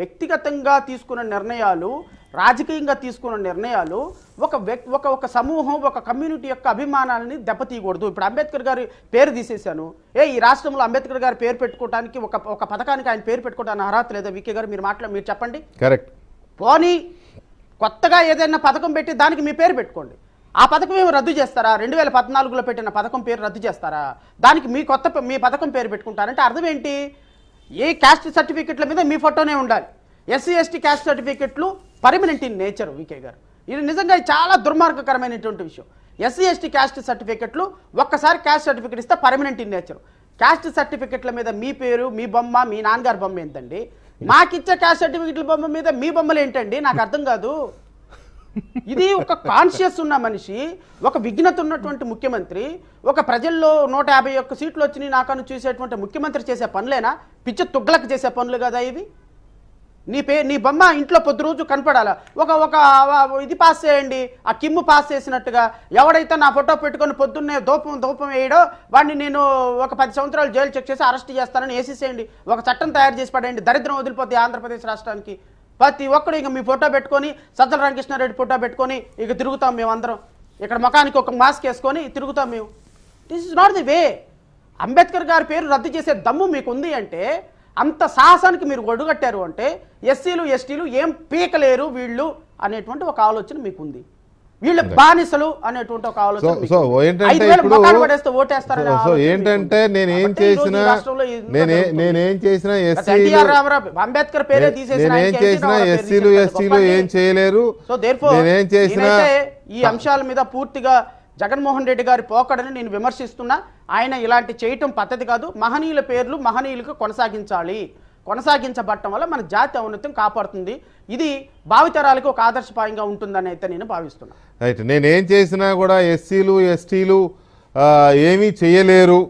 వ్యక్తిగతంగా తీసుకున్న నిర్ణయాలు రాజకీయంగా తీసుకున్న నిర్ణయాలు ఒక వ్యక్తి ఒక ఒక సమూహం ఒక కమ్యూనిటీ యొక్క అభిమానాలని దెబ్బతీయకూడదు ఇప్పుడు అంబేద్కర్ గారి పేరు తీసేశాను ఏ ఈ రాష్ట్రంలో అంబేద్కర్ గారి పేరు పెట్టుకోవడానికి ఒక ఒక పథకానికి ఆయన పేరు పెట్టుకోవడానికి అర్హత లేదా వికే గారు మీరు మాట్లా మీరు చెప్పండి కరెక్ట్ పోనీ కొత్తగా ఏదైనా పథకం పెట్టి దానికి మీ పేరు పెట్టుకోండి ఆ పథకం ఏమి రద్దు చేస్తారా రెండు వేల పద్నాలుగులో పెట్టిన పథకం పేరు రద్దు చేస్తారా దానికి మీ కొత్త మీ పథకం పేరు పెట్టుకుంటారంటే అర్థం ఏంటి ఏ క్యాస్ట్ సర్టిఫికెట్ల మీద మీ ఫోటోనే ఉండాలి ఎస్సీ ఎస్టీ క్యాస్ట్ సర్టిఫికెట్లు పర్మనెంట్ ఇన్ నేచర్ వికే గారు ఇది నిజంగా చాలా దుర్మార్గకరమైనటువంటి విషయం ఎస్సీ ఎస్టీ క్యాస్ట్ సర్టిఫికెట్లు ఒక్కసారి క్యాస్ట్ సర్టిఫికెట్ ఇస్తే పర్మనెంట్ ఇన్ నేచర్ క్యాస్ట్ సర్టిఫికెట్ల మీద మీ పేరు మీ బొమ్మ మీ నాన్నగారి బొమ్మ ఏంటండి మాకిచ్చే క్యాస్ట్ సర్టిఫికెట్ల బొమ్మ మీద మీ బొమ్మలు ఏంటండి నాకు అర్థం కాదు ఇది ఒక కాన్షియస్ ఉన్న మనిషి ఒక విఘ్నత ఉన్నటువంటి ముఖ్యమంత్రి ఒక ప్రజల్లో నూట యాభై ఒక్క సీట్లు వచ్చినాయి నాకను చూసేటువంటి ముఖ్యమంత్రి చేసే పనులేనా పిచ్చ తుగ్లకు చేసే పనులు కదా ఇవి నీ పే నీ బొమ్మ ఇంట్లో పొద్దు రోజు కనపడాల ఒక ఒక ఇది పాస్ చేయండి ఆ కిమ్ము పాస్ చేసినట్టుగా ఎవడైతే నా ఫోటో పెట్టుకొని పొద్దున్నే ధూపం ధూపం వేయడో వాడిని నేను ఒక పది సంవత్సరాలు జైలు చెక్ చేసి అరెస్ట్ చేస్తానని వేసేసేయండి ఒక చట్టం తయారు చేసి పడేయండి దరిద్రం వదిలిపోతే ఆంధ్రప్రదేశ్ రాష్ట్రానికి ప్రతి ఒక్కడు ఇక మీ ఫోటో పెట్టుకొని సజ్జల రామకృష్ణారెడ్డి ఫోటో పెట్టుకొని ఇక తిరుగుతాం మేము అందరం ఇక్కడ ముఖానికి ఒక మాస్క్ వేసుకొని తిరుగుతాం మేము this is not the way Ambedkar గారి పేరు రద్దు చేసే దమ్ము మీకు ఉంది అంటే అంత సాహసానికి మీరు ఒడుగట్టారు అంటే ఎస్సీలు ఎస్టీలు ఏం పీకలేరు వీళ్ళు అనేటువంటి ఒక ఆలోచన మీకుంది వీళ్ళు బానిసలు అనేటువంటి ఒక ఆలోచన సో ఏంటంటే సో ఏంటంటే నేను ఏం చేసినా నేనే నేనేం చేసినా ఎస్సీ అంబేద్కర్ పేరే నేనేం చేసినా ఎస్సీలు ఎస్టీలు ఏం చేయలేరు నేనేం చేసినా ఈ అంశాల మీద పూర్తిగా జగన్మోహన్ రెడ్డి గారి పోకడని నేను విమర్శిస్తున్నా ఆయన ఇలాంటి చేయటం పద్ధతి కాదు మహనీయుల పేర్లు మహనీయులకు కొనసాగించాలి కొనసాగించబడటం వల్ల మన జాతి ఔన్నత్యం కాపాడుతుంది ఇది భావితరాలకు ఒక ఆదర్శపాయంగా ఉంటుందని అయితే నేను భావిస్తున్నాను రైట్ నేనేం చేసినా కూడా ఎస్సీలు ఎస్టీలు ఏమీ చేయలేరు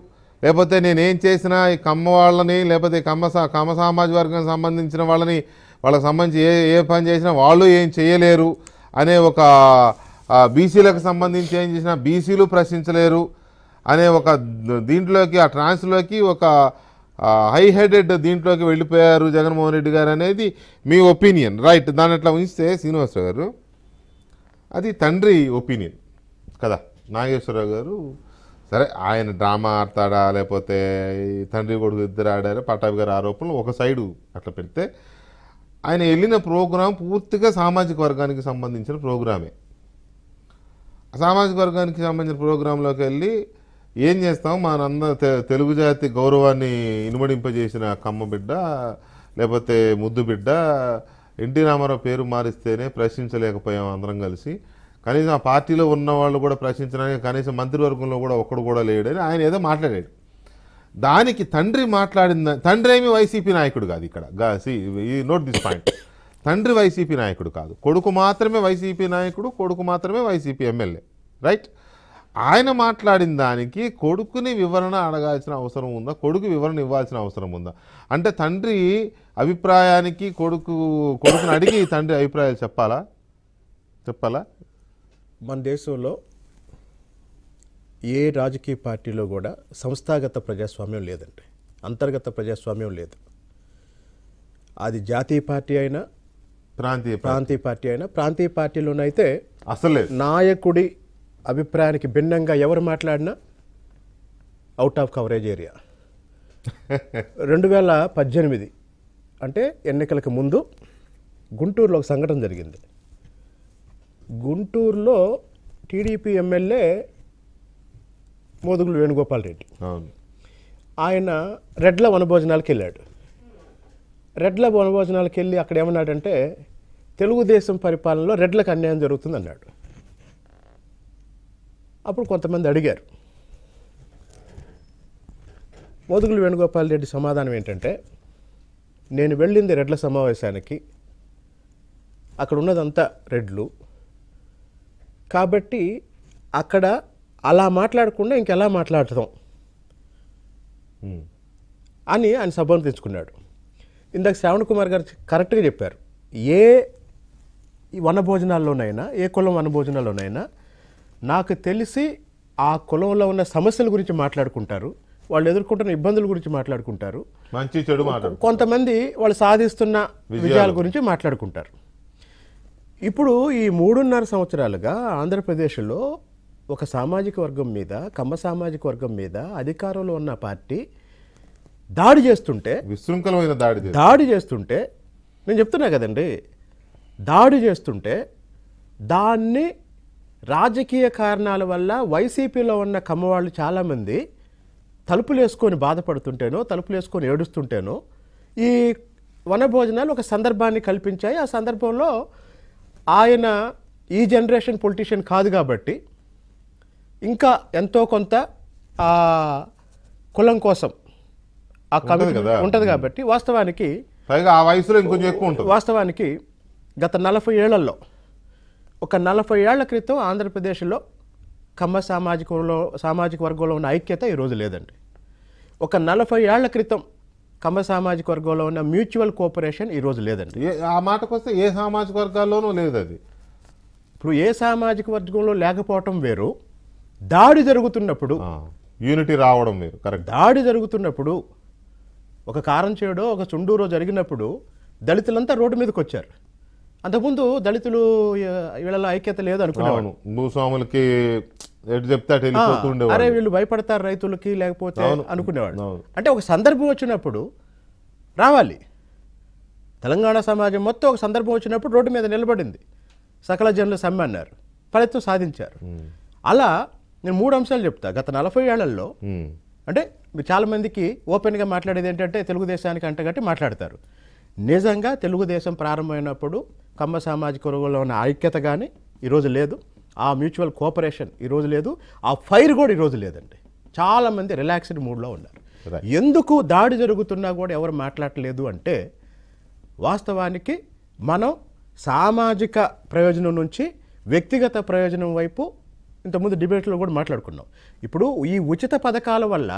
లేకపోతే నేనేం చేసినా ఈ కమ్మ వాళ్ళని లేకపోతే కమ్మ కమ్మ సామాజ వర్గానికి సంబంధించిన వాళ్ళని వాళ్ళకి సంబంధించి ఏ ఏ పని చేసినా వాళ్ళు ఏం చేయలేరు అనే ఒక బీసీలకు సంబంధించి ఏం చేసినా బీసీలు ప్రశ్నించలేరు అనే ఒక దీంట్లోకి ఆ ట్రాన్స్లోకి ఒక హై హెడెడ్ దీంట్లోకి వెళ్ళిపోయారు జగన్మోహన్ రెడ్డి గారు అనేది మీ ఒపీనియన్ రైట్ దాని అట్లా ఉంచితే శ్రీనివాసరావు గారు అది తండ్రి ఒపీనియన్ కదా నాగేశ్వరరావు గారు సరే ఆయన డ్రామా ఆడతాడా లేకపోతే తండ్రి కొడుకు ఇద్దరు ఆడారు పట్టాభి గారి ఆరోపణలు ఒక సైడు అట్లా పెడితే ఆయన వెళ్ళిన ప్రోగ్రాం పూర్తిగా సామాజిక వర్గానికి సంబంధించిన ప్రోగ్రామే సామాజిక వర్గానికి సంబంధించిన ప్రోగ్రాంలోకి వెళ్ళి ఏం చేస్తాం మనంద తెలుగు జాతి గౌరవాన్ని ఇనుమడింపజేసిన కమ్మ బిడ్డ లేకపోతే ముద్దు బిడ్డ ఎన్టీ రామారావు పేరు మారిస్తేనే ప్రశ్నించలేకపోయాం అందరం కలిసి కనీసం ఆ పార్టీలో ఉన్న వాళ్ళు కూడా ప్రశ్నించడానికి కనీసం మంత్రివర్గంలో కూడా ఒక్కడు కూడా లేడని ఆయన ఏదో మాట్లాడాడు దానికి తండ్రి మాట్లాడిన తండ్రి ఏమి వైసీపీ నాయకుడు కాదు ఇక్కడ ఈ నోట్ దిస్ పాయింట్ తండ్రి వైసీపీ నాయకుడు కాదు కొడుకు మాత్రమే వైసీపీ నాయకుడు కొడుకు మాత్రమే వైసీపీ ఎమ్మెల్యే రైట్ ఆయన మాట్లాడిన దానికి కొడుకుని వివరణ అడగాల్సిన అవసరం ఉందా కొడుకు వివరణ ఇవ్వాల్సిన అవసరం ఉందా అంటే తండ్రి అభిప్రాయానికి కొడుకు కొడుకుని అడిగి తండ్రి అభిప్రాయాలు చెప్పాలా చెప్పాలా మన దేశంలో ఏ రాజకీయ పార్టీలో కూడా సంస్థాగత ప్రజాస్వామ్యం లేదండి అంతర్గత ప్రజాస్వామ్యం లేదు అది జాతీయ పార్టీ అయినా ప్రాంతీయ ప్రాంతీయ పార్టీ అయినా ప్రాంతీయ పార్టీలోనైతే అసలే నాయకుడి అభిప్రాయానికి భిన్నంగా ఎవరు మాట్లాడినా అవుట్ ఆఫ్ కవరేజ్ ఏరియా రెండు వేల పద్దెనిమిది అంటే ఎన్నికలకు ముందు గుంటూరులో ఒక సంఘటన జరిగింది గుంటూరులో టీడీపీ ఎమ్మెల్యే మోదుగులు వేణుగోపాల్ రెడ్డి ఆయన రెడ్ల వనభోజనాలకు వెళ్ళాడు రెడ్ల వనభోజనాలకు వెళ్ళి అక్కడ ఏమన్నాడంటే తెలుగుదేశం పరిపాలనలో రెడ్లకు అన్యాయం జరుగుతుంది అన్నాడు అప్పుడు కొంతమంది అడిగారు మోదుగులు వేణుగోపాల్ రెడ్డి సమాధానం ఏంటంటే నేను వెళ్ళింది రెడ్ల సమావేశానికి అక్కడ ఉన్నదంతా రెడ్లు కాబట్టి అక్కడ అలా మాట్లాడకుండా ఇంకెలా మాట్లాడతాం అని ఆయన సభను తెచ్చుకున్నాడు ఇందాక శ్రావణ్ కుమార్ గారు కరెక్ట్గా చెప్పారు ఏ వనభోజనాల్లోనైనా ఏ కులం వనభోజనాల్లోనైనా నాకు తెలిసి ఆ కులంలో ఉన్న సమస్యల గురించి మాట్లాడుకుంటారు వాళ్ళు ఎదుర్కొంటున్న ఇబ్బందుల గురించి మాట్లాడుకుంటారు మంచి చెడు కొంతమంది వాళ్ళు సాధిస్తున్న విజయాల గురించి మాట్లాడుకుంటారు ఇప్పుడు ఈ మూడున్నర సంవత్సరాలుగా ఆంధ్రప్రదేశ్లో ఒక సామాజిక వర్గం మీద కమ్మ సామాజిక వర్గం మీద అధికారంలో ఉన్న పార్టీ దాడి చేస్తుంటే విశృంఖలమైన దాడి దాడి చేస్తుంటే నేను చెప్తున్నా కదండి దాడి చేస్తుంటే దాన్ని రాజకీయ కారణాల వల్ల వైసీపీలో ఉన్న కమ్మవాళ్ళు చాలామంది తలుపులు వేసుకొని బాధపడుతుంటేనో తలుపులు వేసుకొని ఏడుస్తుంటేనో ఈ వనభోజనాలు ఒక సందర్భాన్ని కల్పించాయి ఆ సందర్భంలో ఆయన ఈ జనరేషన్ పొలిటీషియన్ కాదు కాబట్టి ఇంకా ఎంతో కొంత ఆ కులం కోసం ఆ కమిటీ ఉంటుంది కాబట్టి వాస్తవానికి పైగా ఆ వయసులో ఎక్కువ ఉంటుంది వాస్తవానికి గత నలభై ఏళ్లలో ఒక నలభై ఏళ్ల క్రితం ఆంధ్రప్రదేశ్లో కమ్మ సామాజికంలో సామాజిక వర్గంలో ఉన్న ఐక్యత ఈరోజు లేదండి ఒక నలభై ఏళ్ల క్రితం కమ్మ సామాజిక వర్గంలో ఉన్న మ్యూచువల్ కోఆపరేషన్ ఈరోజు లేదండి ఆ మాటకు వస్తే ఏ సామాజిక వర్గాల్లోనూ లేదు అది ఇప్పుడు ఏ సామాజిక వర్గంలో లేకపోవటం వేరు దాడి జరుగుతున్నప్పుడు యూనిటీ రావడం వేరు కరెక్ట్ దాడి జరుగుతున్నప్పుడు ఒక కారం చేయడో ఒక చుండూరో జరిగినప్పుడు దళితులంతా రోడ్డు మీదకి వచ్చారు అంతకుముందు దళితులు వీళ్ళలో ఐక్యత లేదు అనుకున్నాను భూస్వాములకి అరే వీళ్ళు భయపడతారు రైతులకి లేకపోతే అనుకునేవాడు అంటే ఒక సందర్భం వచ్చినప్పుడు రావాలి తెలంగాణ సమాజం మొత్తం ఒక సందర్భం వచ్చినప్పుడు రోడ్డు మీద నిలబడింది సకల జనులు సమ్మె అన్నారు ఫలితం సాధించారు అలా నేను మూడు అంశాలు చెప్తా గత నలభై ఏళ్లలో అంటే మీరు చాలామందికి ఓపెన్గా మాట్లాడేది ఏంటంటే తెలుగుదేశానికి అంటగట్టి మాట్లాడతారు నిజంగా తెలుగుదేశం ప్రారంభమైనప్పుడు కమ్మ సామాజిక వర్గంలో ఉన్న ఐక్యత కానీ ఈరోజు లేదు ఆ మ్యూచువల్ కోఆపరేషన్ ఈరోజు లేదు ఆ ఫైర్ కూడా ఈరోజు లేదండి చాలామంది రిలాక్స్డ్ మూడ్లో ఉన్నారు ఎందుకు దాడి జరుగుతున్నా కూడా ఎవరు మాట్లాడలేదు అంటే వాస్తవానికి మనం సామాజిక ప్రయోజనం నుంచి వ్యక్తిగత ప్రయోజనం వైపు ఇంతకుముందు డిబేట్లో కూడా మాట్లాడుకున్నాం ఇప్పుడు ఈ ఉచిత పథకాల వల్ల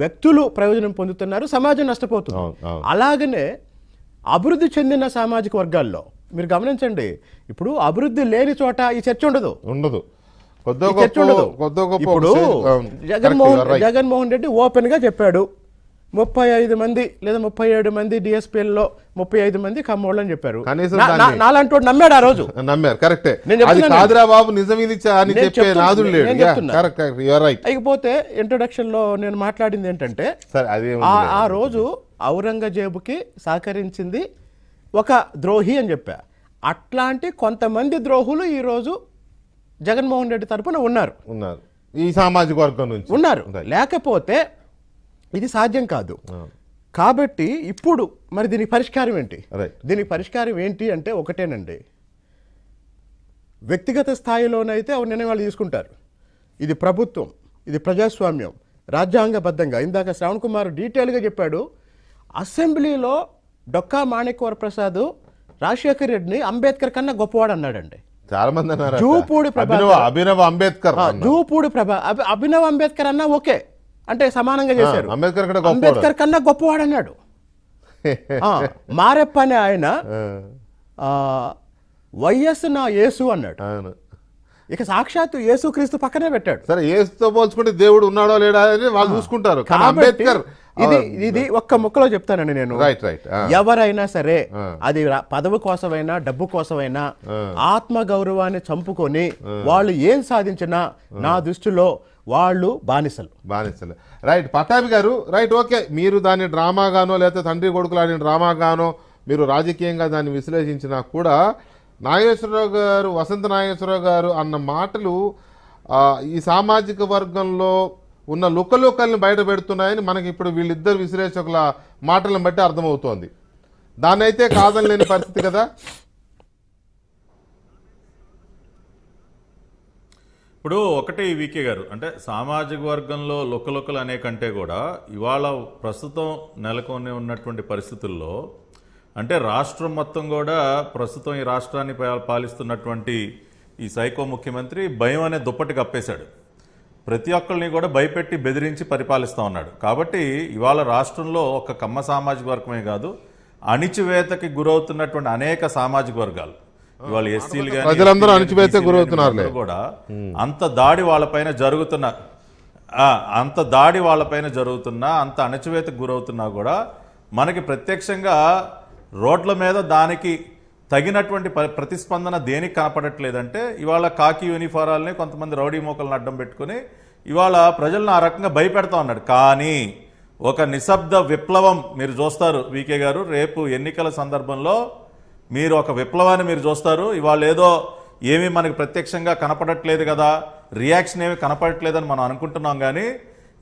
వ్యక్తులు ప్రయోజనం పొందుతున్నారు సమాజం నష్టపోతుంది అలాగనే అభివృద్ధి చెందిన సామాజిక వర్గాల్లో మీరు గమనించండి ఇప్పుడు అభివృద్ధి లేని చోట ఈ చర్చ ఉండదు ఉండదు ఇప్పుడు జగన్మోహన్ జగన్మోహన్ రెడ్డి ఓపెన్గా చెప్పాడు ముప్పై ఐదు మంది లేదా ముప్పై ఏడు మంది డిఎస్పీలో ముప్పై ఐదు మంది కమ్మోళ్ళని చెప్పారు నాలాంటి నమ్మాడు ఆ రోజు నమ్మారు కరెక్టే కాదురా బాబు నిజం అని అయిపోతే ఇంట్రొడక్షన్ లో నేను మాట్లాడింది ఏంటంటే ఆ రోజు ఔరంగజేబుకి సహకరించింది ఒక ద్రోహి అని చెప్పా అట్లాంటి కొంతమంది ద్రోహులు ఈరోజు జగన్మోహన్ రెడ్డి తరపున ఉన్నారు ఉన్నారు ఈ సామాజిక వర్గం నుంచి ఉన్నారు లేకపోతే ఇది సాధ్యం కాదు కాబట్టి ఇప్పుడు మరి దీనికి పరిష్కారం ఏంటి దీనికి పరిష్కారం ఏంటి అంటే ఒకటేనండి వ్యక్తిగత స్థాయిలోనైతే నిర్ణయాలు తీసుకుంటారు ఇది ప్రభుత్వం ఇది ప్రజాస్వామ్యం రాజ్యాంగబద్ధంగా ఇందాక శ్రవణ్ కుమార్ డీటెయిల్గా చెప్పాడు అసెంబ్లీలో డొక్కా మాణిక్వర ప్రసాద్ రాజశేఖర్ రెడ్డిని అంబేద్కర్ కన్నా గొప్పవాడు అన్నాడండి చాలా మంది అన్నారు జూపూడి అభినవ్ అంబేద్కర్ జూపూడి ప్రభా అభినవ్ అంబేద్కర్ అన్నా ఓకే అంటే సమానంగా చేశారు అంబేద్కర్ అంబేద్కర్ కన్నా గొప్పవాడు అన్నాడు మారెప్ప అనే ఆయన వైఎస్ నా యేసు అన్నాడు ఇక సాక్షాత్తు యేసు క్రీస్తు పక్కనే పెట్టాడు సరే యేసుతో పోల్చుకుంటే దేవుడు ఉన్నాడో లేడా అని వాళ్ళు చూసుకుంటారు అంబేద్కర్ ఇది ఇది ఒక్క ముక్కలో చెప్తానండి నేను రైట్ రైట్ ఎవరైనా సరే అది పదవి కోసమైనా డబ్బు కోసమైనా ఆత్మ గౌరవాన్ని చంపుకొని వాళ్ళు ఏం సాధించినా నా దృష్టిలో వాళ్ళు బానిసలు బానిసలు రైట్ పటాబి గారు రైట్ ఓకే మీరు దాన్ని డ్రామాగానో లేకపోతే తండ్రి కొడుకులు కొడుకులాడిన డ్రామాగానో మీరు రాజకీయంగా దాన్ని విశ్లేషించినా కూడా నాగేశ్వరరావు గారు వసంత నాగేశ్వరరావు గారు అన్న మాటలు ఈ సామాజిక వర్గంలో ఉన్న లుకలోకల్ని బయట పెడుతున్నాయని మనకి ఇప్పుడు వీళ్ళిద్దరు విశ్లేషకుల మాటలను బట్టి అర్థమవుతోంది దాన్నైతే కాదని లేని పరిస్థితి కదా ఇప్పుడు ఒకటే వీకే గారు అంటే సామాజిక వర్గంలో లొక్కలొక్కలు అనే కంటే కూడా ఇవాళ ప్రస్తుతం నెలకొని ఉన్నటువంటి పరిస్థితుల్లో అంటే రాష్ట్రం మొత్తం కూడా ప్రస్తుతం ఈ రాష్ట్రాన్ని పాలిస్తున్నటువంటి ఈ సైకో ముఖ్యమంత్రి భయం అనే దుప్పటి కప్పేశాడు ప్రతి ఒక్కరిని కూడా భయపెట్టి బెదిరించి పరిపాలిస్తూ ఉన్నాడు కాబట్టి ఇవాళ రాష్ట్రంలో ఒక కమ్మ సామాజిక వర్గమే కాదు అణిచివేతకి గురవుతున్నటువంటి అనేక సామాజిక వర్గాలు ఇవాళ ఎస్సీలు కానీ కూడా అంత దాడి వాళ్ళపైన జరుగుతున్న అంత దాడి వాళ్ళపైన జరుగుతున్నా అంత అణచివేతకు గురవుతున్నా కూడా మనకి ప్రత్యక్షంగా రోడ్ల మీద దానికి తగినటువంటి ప్రతిస్పందన దేనికి కనపడట్లేదంటే ఇవాళ కాకి యూనిఫారాలని కొంతమంది రౌడీ మోకలను అడ్డం పెట్టుకుని ఇవాళ ప్రజలను ఆ రకంగా భయపెడతా ఉన్నాడు కానీ ఒక నిశ్శబ్ద విప్లవం మీరు చూస్తారు వికే గారు రేపు ఎన్నికల సందర్భంలో మీరు ఒక విప్లవాన్ని మీరు చూస్తారు ఇవాళ ఏదో ఏమీ మనకు ప్రత్యక్షంగా కనపడట్లేదు కదా రియాక్షన్ ఏమి కనపడట్లేదని మనం అనుకుంటున్నాం కానీ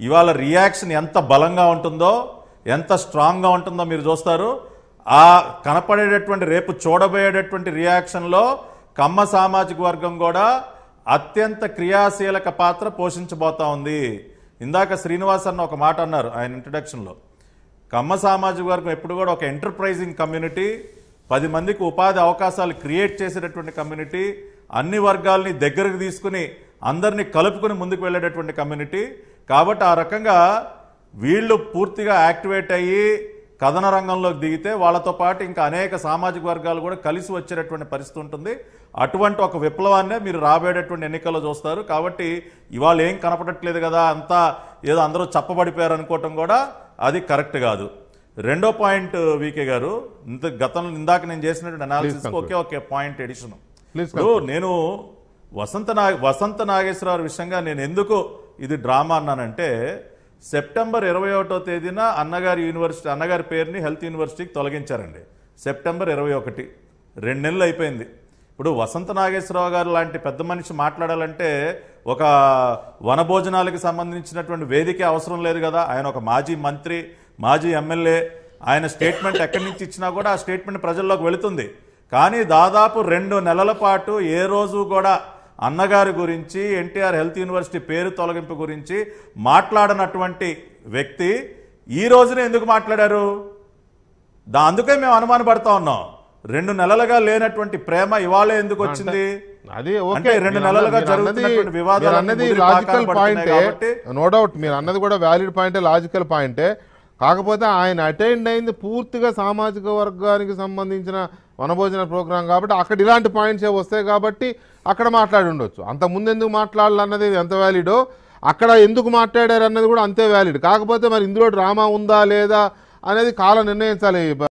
ఇవాళ రియాక్షన్ ఎంత బలంగా ఉంటుందో ఎంత స్ట్రాంగ్గా ఉంటుందో మీరు చూస్తారు ఆ కనపడేటటువంటి రేపు చూడబోయేటటువంటి రియాక్షన్లో కమ్మ సామాజిక వర్గం కూడా అత్యంత క్రియాశీలక పాత్ర పోషించబోతా ఉంది ఇందాక శ్రీనివాస్ అన్న ఒక మాట అన్నారు ఆయన ఇంట్రడక్షన్లో కమ్మ సామాజిక వర్గం ఎప్పుడు కూడా ఒక ఎంటర్ప్రైజింగ్ కమ్యూనిటీ పది మందికి ఉపాధి అవకాశాలు క్రియేట్ చేసేటటువంటి కమ్యూనిటీ అన్ని వర్గాల్ని దగ్గరకు తీసుకుని అందరినీ కలుపుకుని ముందుకు వెళ్ళేటటువంటి కమ్యూనిటీ కాబట్టి ఆ రకంగా వీళ్ళు పూర్తిగా యాక్టివేట్ అయ్యి కథన రంగంలోకి దిగితే వాళ్ళతో పాటు ఇంకా అనేక సామాజిక వర్గాలు కూడా కలిసి వచ్చేటటువంటి పరిస్థితి ఉంటుంది అటువంటి ఒక విప్లవాన్నే మీరు రాబోయేటటువంటి ఎన్నికల్లో చూస్తారు కాబట్టి ఇవాళ ఏం కనపడట్లేదు కదా అంతా ఏదో అందరూ చప్పబడిపోయారు అనుకోవటం కూడా అది కరెక్ట్ కాదు రెండో పాయింట్ వీకే గారు ఇంత గతంలో ఇందాక నేను చేసినటువంటి అనాలిసిస్ ఒకే ఓకే పాయింట్ ఎడిషన్ నేను వసంత నా వసంత నాగేశ్వరరావు విషయంగా నేను ఎందుకు ఇది డ్రామా అన్నానంటే సెప్టెంబర్ ఇరవై ఒకటో తేదీన అన్నగారి యూనివర్సిటీ అన్నగారి పేరుని హెల్త్ యూనివర్సిటీకి తొలగించారండి సెప్టెంబర్ ఇరవై ఒకటి రెండు నెలలు అయిపోయింది ఇప్పుడు వసంత నాగేశ్వరరావు గారు లాంటి పెద్ద మనిషి మాట్లాడాలంటే ఒక వనభోజనాలకు సంబంధించినటువంటి వేదిక అవసరం లేదు కదా ఆయన ఒక మాజీ మంత్రి మాజీ ఎమ్మెల్యే ఆయన స్టేట్మెంట్ ఎక్కడి నుంచి ఇచ్చినా కూడా ఆ స్టేట్మెంట్ ప్రజల్లోకి వెళుతుంది కానీ దాదాపు రెండు నెలల పాటు ఏ రోజు కూడా అన్నగారి గురించి ఎన్టీఆర్ హెల్త్ యూనివర్సిటీ పేరు తొలగింపు గురించి మాట్లాడనటువంటి వ్యక్తి ఈ రోజున ఎందుకు మాట్లాడారు దా అందుకే మేము అనుమానపడతా ఉన్నాం రెండు నెలలుగా లేనటువంటి ప్రేమ ఇవాళే ఎందుకు వచ్చింది అది ఓకే రెండు నెలలుగా జరుగుతున్నటువంటి వివాదాలు అన్నది లాజికల్ పాయింటే నో డౌట్ మీరు అన్నది కూడా వ్యాలిడ్ పాయింటే లాజికల్ పాయింటే కాకపోతే ఆయన అటెండ్ అయింది పూర్తిగా సామాజిక వర్గానికి సంబంధించిన వనభోజన ప్రోగ్రాం కాబట్టి అక్కడ ఇలాంటి పాయింట్స్ వస్తాయి కాబట్టి అక్కడ మాట్లాడి ఉండొచ్చు అంత ఎందుకు మాట్లాడాలన్నది ఎంత వ్యాలిడో అక్కడ ఎందుకు మాట్లాడారు అన్నది కూడా అంతే వ్యాలిడ్ కాకపోతే మరి ఇందులో డ్రామా ఉందా లేదా అనేది కాలం నిర్ణయించాలి